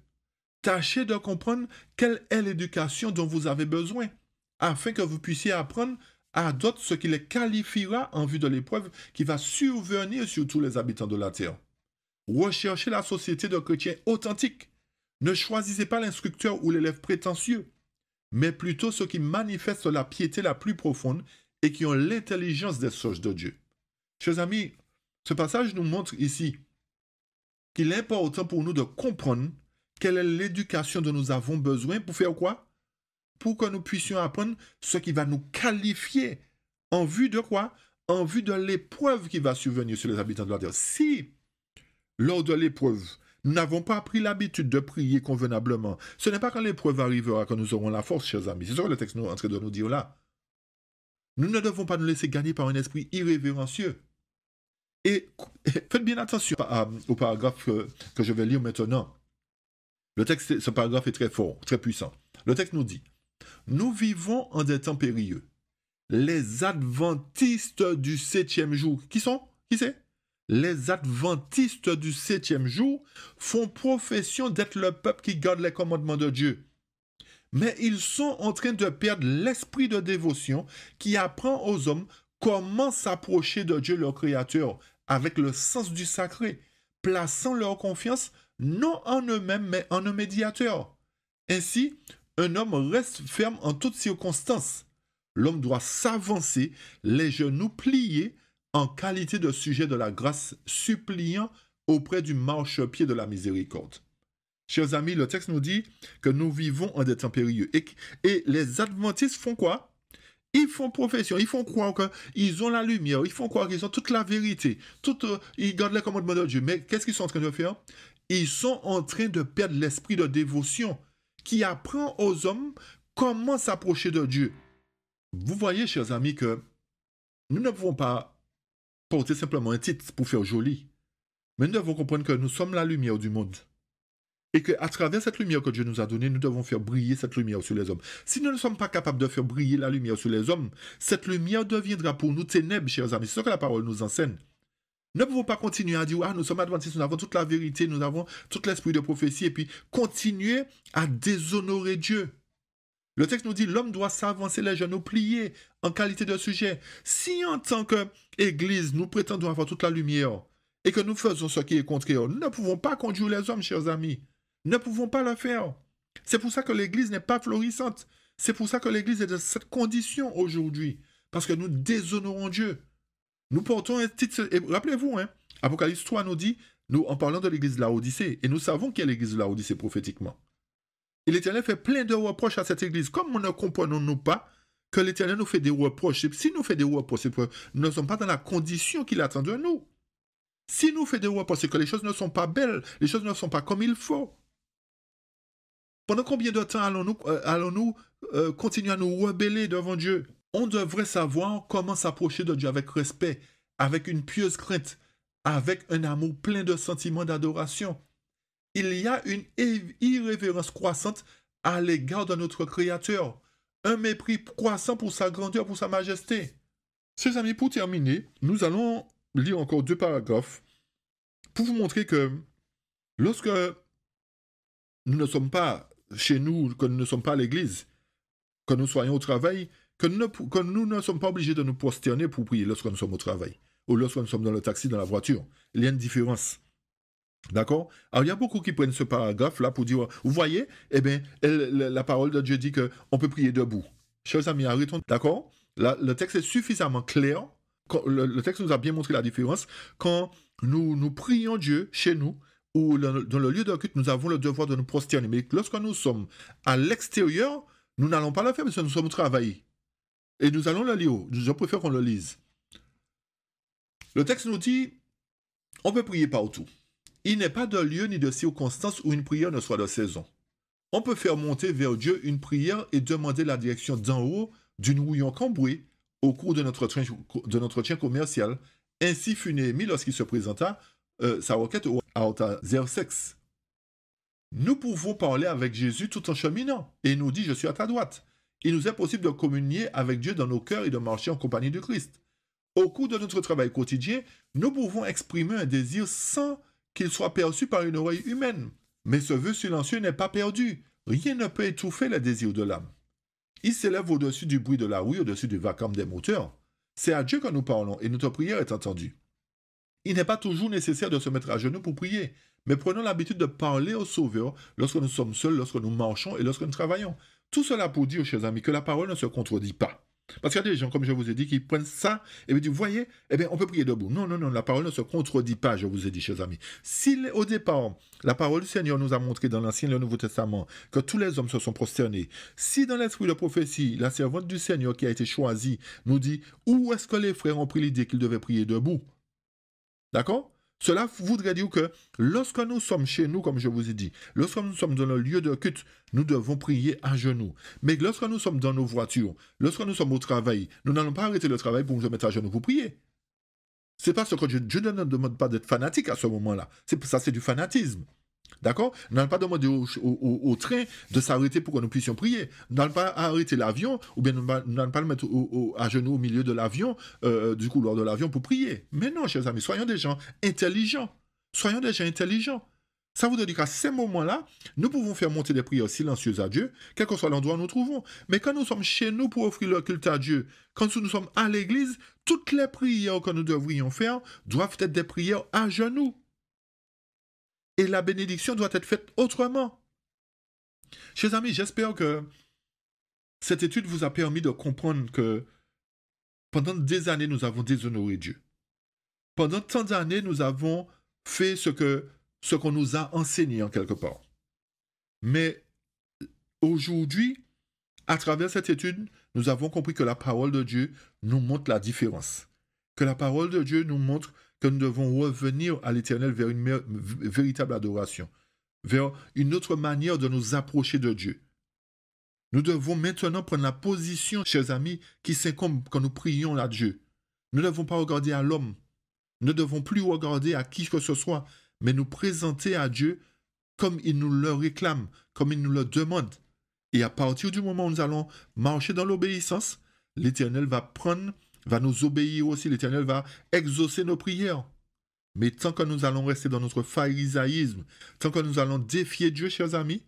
tâchez de comprendre quelle est l'éducation dont vous avez besoin, afin que vous puissiez apprendre à d'autres ce qui les qualifiera en vue de l'épreuve qui va survenir sur tous les habitants de la terre. Recherchez la société de chrétiens authentiques. Ne choisissez pas l'instructeur ou l'élève prétentieux, mais plutôt ceux qui manifestent la piété la plus profonde et qui ont l'intelligence des sages de Dieu. Chers amis, ce passage nous montre ici qu'il est important pour nous de comprendre quelle est l'éducation dont nous avons besoin pour faire quoi Pour que nous puissions apprendre ce qui va nous qualifier en vue de quoi En vue de l'épreuve qui va survenir sur les habitants de la terre. Si, lors de l'épreuve, nous n'avons pas pris l'habitude de prier convenablement, ce n'est pas quand l'épreuve arrivera que nous aurons la force, chers amis. C'est ce que le texte nous est en train de nous dire là. Nous ne devons pas nous laisser gagner par un esprit irrévérencieux. Et, faites bien attention euh, au paragraphe euh, que, je vais lire maintenant. Le texte, ce paragraphe est très fort, très puissant. Le texte nous dit Nous vivons en des temps périlleux. Les adventistes du septième jour, qui sont Qui c'est Les adventistes du septième jour font profession d'être le peuple qui garde les commandements de Dieu. Mais ils sont en train de perdre l'esprit de dévotion qui apprend aux hommes comment s'approcher de Dieu, leur Créateur, avec le sens du sacré, plaçant leur confiance non en eux-mêmes, mais en un médiateur. Ainsi, un homme reste ferme en toutes circonstances. L'homme doit s'avancer, les genoux pliés, en qualité de sujet de la grâce, suppliant auprès du marchepied de la miséricorde. Chers amis, le texte nous dit que nous vivons en des temps périlleux. Et, les adventistes font quoi Ils font profession, ils font croire qu'ils ont la lumière, ils font croire qu'ils ont toute la vérité, tout, euh, ils gardent les commandements de Dieu. Mais qu'est-ce qu'ils sont en train de faire ils sont en train de perdre l'esprit de dévotion qui apprend aux hommes comment s'approcher de Dieu. Vous voyez, chers amis, que nous ne pouvons pas porter simplement un titre pour faire joli, mais nous devons comprendre que nous sommes la lumière du monde. Et qu'à travers cette lumière que Dieu nous a donnée, nous devons faire briller cette lumière sur les hommes. Si nous ne sommes pas capables de faire briller la lumière sur les hommes, cette lumière deviendra pour nous ténèbres, chers amis. C'est ce que la parole nous enseigne. Ne pouvons pas continuer à dire, ah, nous sommes adventistes, nous avons toute la vérité, nous avons tout l'esprit de prophétie, et puis continuer à déshonorer Dieu. Le texte nous dit, l'homme doit s'avancer les genoux plier en qualité de sujet. Si en tant qu'Église, nous prétendons avoir toute la lumière et que nous faisons ce qui est contraire, nous ne pouvons pas conduire les hommes, chers amis. Nous ne pouvons pas le faire. C'est pour ça que l'Église n'est pas florissante. C'est pour ça que l'Église est dans cette condition aujourd'hui. Parce que nous déshonorons Dieu. Nous portons un titre. Rappelez-vous, hein, Apocalypse 3 nous dit, nous, en parlant de l'église de la Odyssée, et nous savons qu'il y l'église de la Odyssée prophétiquement. Et l'Éternel fait plein de reproches à cette église. Comme nous ne comprenons-nous pas que l'Éternel nous fait des reproches, si nous fait des reproches, nous ne sommes pas dans la condition qu'il attend de nous. Si nous fait des reproches, c'est que les choses ne sont pas belles, les choses ne sont pas comme il faut. Pendant combien de temps allons-nous euh, allons nous euh, continuer à nous rebeller devant Dieu on devrait savoir comment s'approcher de Dieu avec respect, avec une pieuse crainte, avec un amour plein de sentiments d'adoration. Il y a une irrévérence croissante à l'égard de notre Créateur, un mépris croissant pour sa grandeur, pour sa majesté. Chers amis, pour terminer, nous allons lire encore deux paragraphes pour vous montrer que lorsque nous ne sommes pas chez nous, que nous ne sommes pas à l'Église, que nous soyons au travail, que nous, ne sommes pas obligés de nous prosterner pour prier lorsque nous sommes au travail ou lorsque nous sommes dans le taxi, dans la voiture. Il y a une différence. D'accord Alors, il y a beaucoup qui prennent ce paragraphe-là pour dire, vous voyez, eh bien, la parole de Dieu dit qu'on peut prier debout. Chers amis, arrêtons. D'accord Le texte est suffisamment clair. Le, texte nous a bien montré la différence. Quand nous, prions Dieu chez nous, ou dans le lieu de culte, nous avons le devoir de nous prosterner. Mais lorsque nous sommes à l'extérieur, nous n'allons pas le faire parce que nous sommes au travail. Et nous allons le lire. Je préfère qu'on le lise. Le texte nous dit, on peut prier partout. Il n'est pas de lieu ni de circonstance où une prière ne soit de saison. On peut faire monter vers Dieu une prière et demander la direction d'en haut d'une rouillon cambrée au cours de notre, train, de notre commercial. Ainsi fut Néhémie lorsqu'il se présenta euh, sa requête à Artaxerxes. Nous pouvons parler avec Jésus tout en cheminant et il nous dit Je suis à ta droite il nous est possible de communier avec Dieu dans nos cœurs et de marcher en compagnie de Christ. Au cours de notre travail quotidien, nous pouvons exprimer un désir sans qu'il soit perçu par une oreille humaine. Mais ce vœu silencieux n'est pas perdu. Rien ne peut étouffer le désir de l'âme. Il s'élève au-dessus du bruit de la rue, au-dessus du vacarme des moteurs. C'est à Dieu que nous parlons et notre prière est entendue. Il n'est pas toujours nécessaire de se mettre à genoux pour prier, mais prenons l'habitude de parler au Sauveur lorsque nous sommes seuls, lorsque nous marchons et lorsque nous travaillons. Tout cela pour dire, chers amis, que la parole ne se contredit pas. Parce qu'il y a des gens, comme je vous ai dit, qui prennent ça et me disent, vous voyez, eh bien, on peut prier debout. Non, non, non, la parole ne se contredit pas, je vous ai dit, chers amis. Si au départ, la parole du Seigneur nous a montré dans l'Ancien et le Nouveau Testament que tous les hommes se sont prosternés, si dans l'esprit de prophétie, la servante du Seigneur qui a été choisie nous dit, où est-ce que les frères ont pris l'idée qu'ils devaient prier debout D'accord cela voudrait dire que lorsque nous sommes chez nous, comme je vous ai dit, lorsque nous sommes dans le lieu de culte, nous devons prier à genoux. Mais lorsque nous sommes dans nos voitures, lorsque nous sommes au travail, nous n'allons pas arrêter le travail pour nous mettre à genoux pour prier. C'est parce que Dieu, ne demande pas d'être fanatique à ce moment-là. C'est ça, c'est du fanatisme. D'accord n'allez pas demander au, train de s'arrêter pour que nous puissions prier. n'allez pas arrêter l'avion ou bien n'allez pas le mettre à genoux au milieu de l'avion, euh, du couloir de l'avion pour prier. Mais non, chers amis, soyons des gens intelligents. Soyons des gens intelligents. Ça voudrait dire qu'à ces moments-là, nous pouvons faire monter des prières silencieuses à Dieu, quel que soit l'endroit où nous trouvons. Mais quand nous sommes chez nous pour offrir le culte à Dieu, quand nous sommes à l'église, toutes les prières que nous devrions faire doivent être des prières à genoux. Et la bénédiction doit être faite autrement. Chers amis, j'espère que cette étude vous a permis de comprendre que pendant des années, nous avons déshonoré Dieu. Pendant tant d'années, nous avons fait ce que ce qu'on nous a enseigné en quelque part. Mais aujourd'hui, à travers cette étude, nous avons compris que la parole de Dieu nous montre la différence. Que la parole de Dieu nous montre que nous devons revenir à l'Éternel vers une véritable adoration, vers une autre manière de nous approcher de Dieu. Nous devons maintenant prendre la position, chers amis, qui s'incombe quand nous prions à Dieu. Nous ne devons pas regarder à l'homme. Nous ne devons plus regarder à qui que ce soit, mais nous présenter à Dieu comme il nous le réclame, comme il nous le demande. Et à partir du moment où nous allons marcher dans l'obéissance, l'Éternel va prendre va nous obéir aussi. L'Éternel va exaucer nos prières. Mais tant que nous allons rester dans notre pharisaïsme, tant que nous allons défier Dieu, chers amis,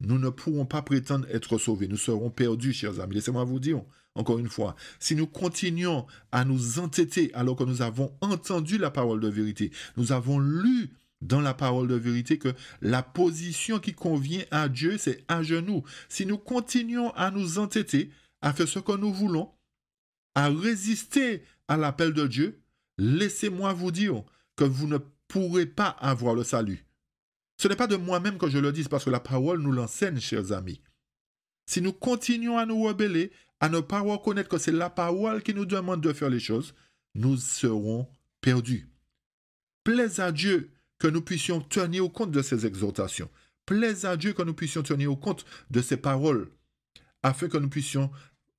nous ne pourrons pas prétendre être sauvés. Nous serons perdus, chers amis. Laissez-moi vous dire, encore une fois, si nous continuons à nous entêter alors que nous avons entendu la parole de vérité, nous avons lu dans la parole de vérité que la position qui convient à Dieu, c'est à genoux. Si nous continuons à nous entêter, à faire ce que nous voulons, à résister à l'appel de Dieu, laissez-moi vous dire que vous ne pourrez pas avoir le salut. Ce n'est pas de moi-même que je le dis, parce que la parole nous l'enseigne, chers amis. Si nous continuons à nous rebeller, à ne pas reconnaître que c'est la parole qui nous demande de faire les choses, nous serons perdus. Plaise à Dieu que nous puissions tenir au compte de ces exhortations. Plaise à Dieu que nous puissions tenir au compte de ces paroles, afin que nous puissions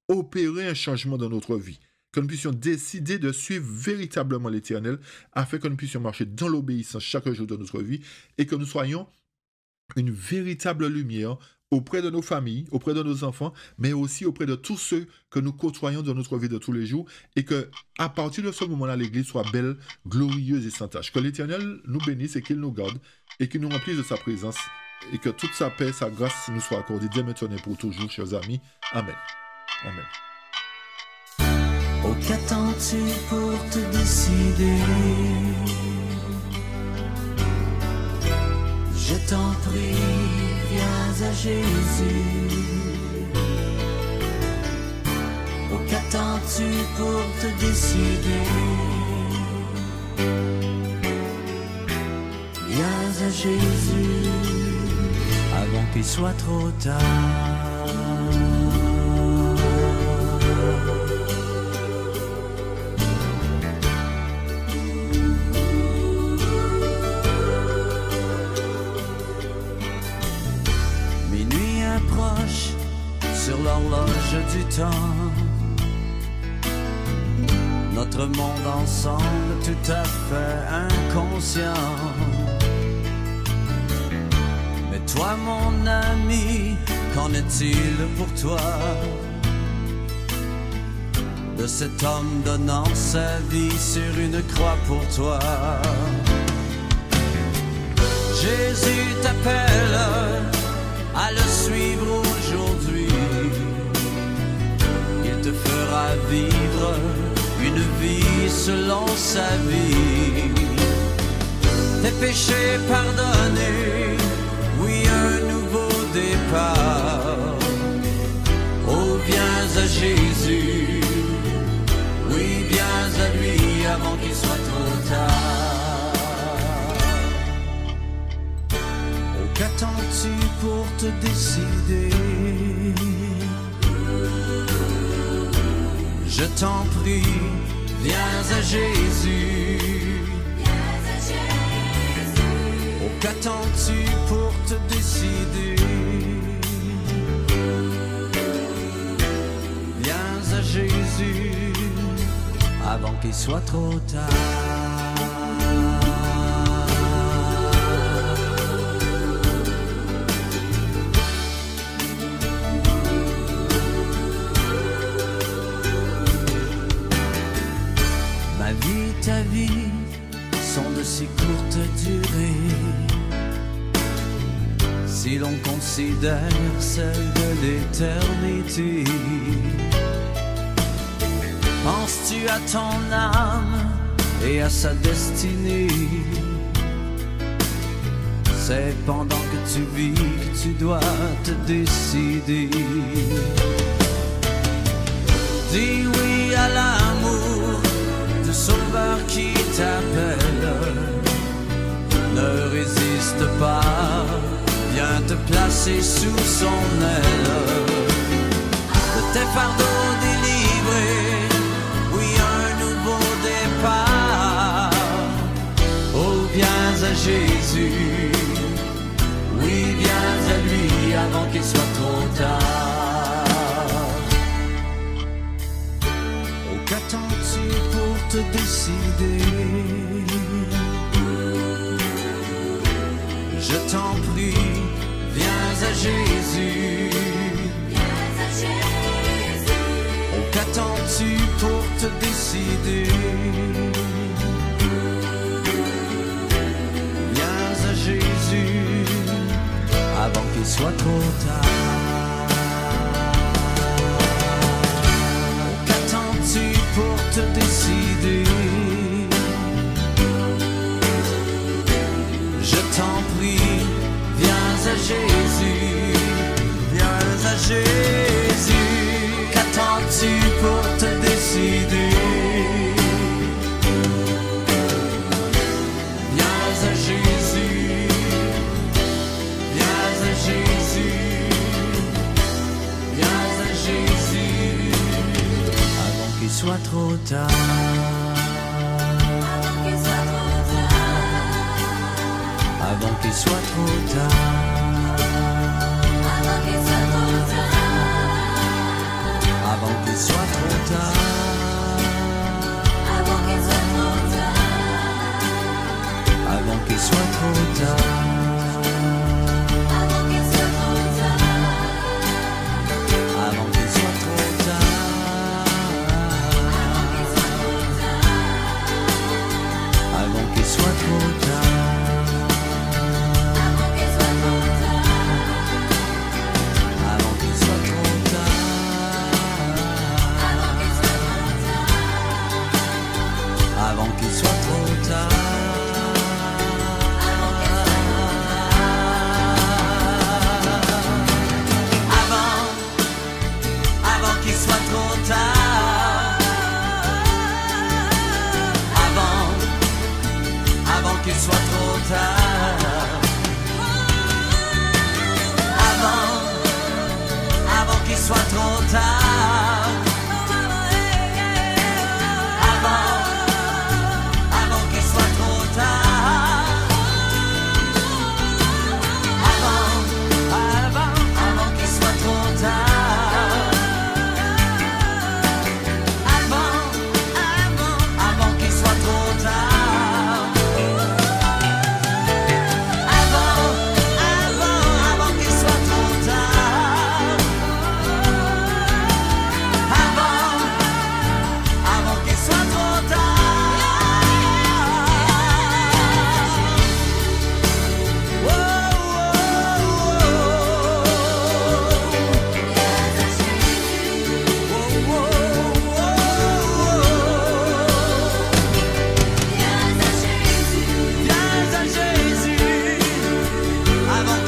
opérer un changement dans notre vie, que nous puissions décider de suivre véritablement l'Éternel, afin que nous puissions marcher dans l'obéissance chaque jour de notre vie et que nous soyons une véritable lumière auprès de nos familles, auprès de nos enfants, mais aussi auprès de tous ceux que nous côtoyons dans notre vie de tous les jours, et que à partir de ce moment-là, l'Église soit belle, glorieuse et sainte. Que l'Éternel nous bénisse et qu'il nous garde et qu'il nous remplisse de sa présence, et que toute sa paix, sa grâce nous soit accordée dès maintenant et pour toujours, chers amis. Amen. Amen. Oh, qu'attends-tu pour te décider Je t'en prie, viens à Jésus. Oh, qu'attends-tu pour te décider Viens à Jésus avant qu'il soit trop tard. Minuit approche sur l'horloge du temps. Notre monde ensemble tout à fait inconscient. Mais toi mon ami, qu'en est-il pour toi de cet homme donnant sa vie sur une croix pour toi. Jésus t'appelle à le suivre aujourd'hui. Il te fera vivre une vie selon sa vie. Tes péchés pardonnés, oui, un nouveau départ. Oh, viens à Jésus à lui avant qu'il soit trop tard. Oh, qu'attends-tu pour te décider Je t'en prie, viens à Jésus. Oh, qu'attends-tu pour te décider Viens à Jésus avant qu'il soit trop tard. Ma vie, ta vie sont de si courte durée. Si l'on considère celle de l'éternité à ton âme et à sa destinée. C'est pendant que tu vis que tu dois te décider. Dis oui à l'amour du sauveur qui t'appelle. Ne résiste pas, viens te placer sous son aile. De tes pardons délivrés Jésus. Oui, viens à lui avant qu'il soit trop tard. Au qu'attends-tu pour te décider Je t'en prie, viens à Jésus. Viens à Jésus. qu'attends-tu pour te décider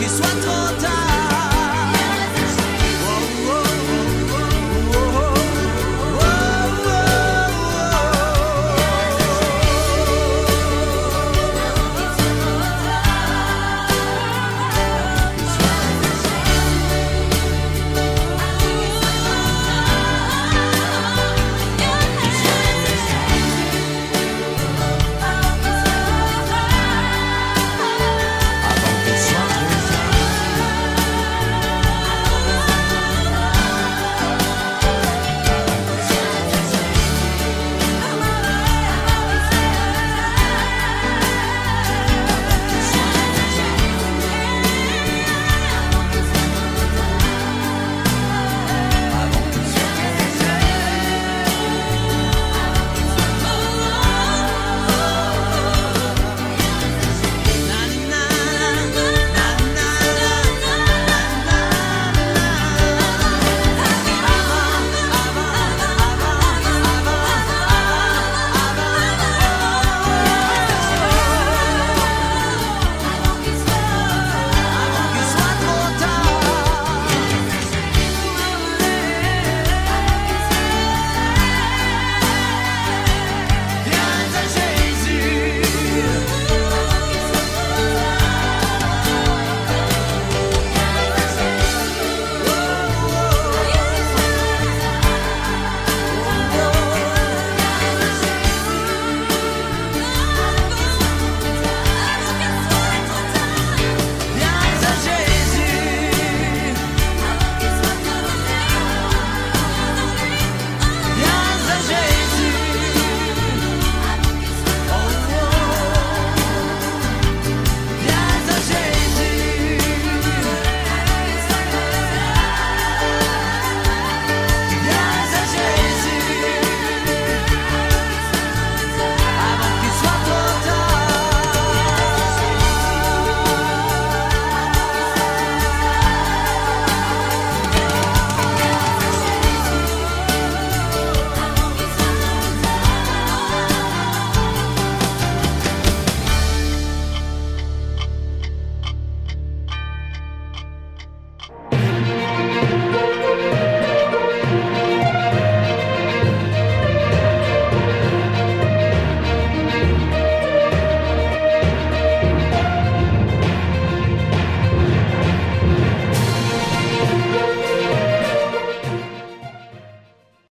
sois toi.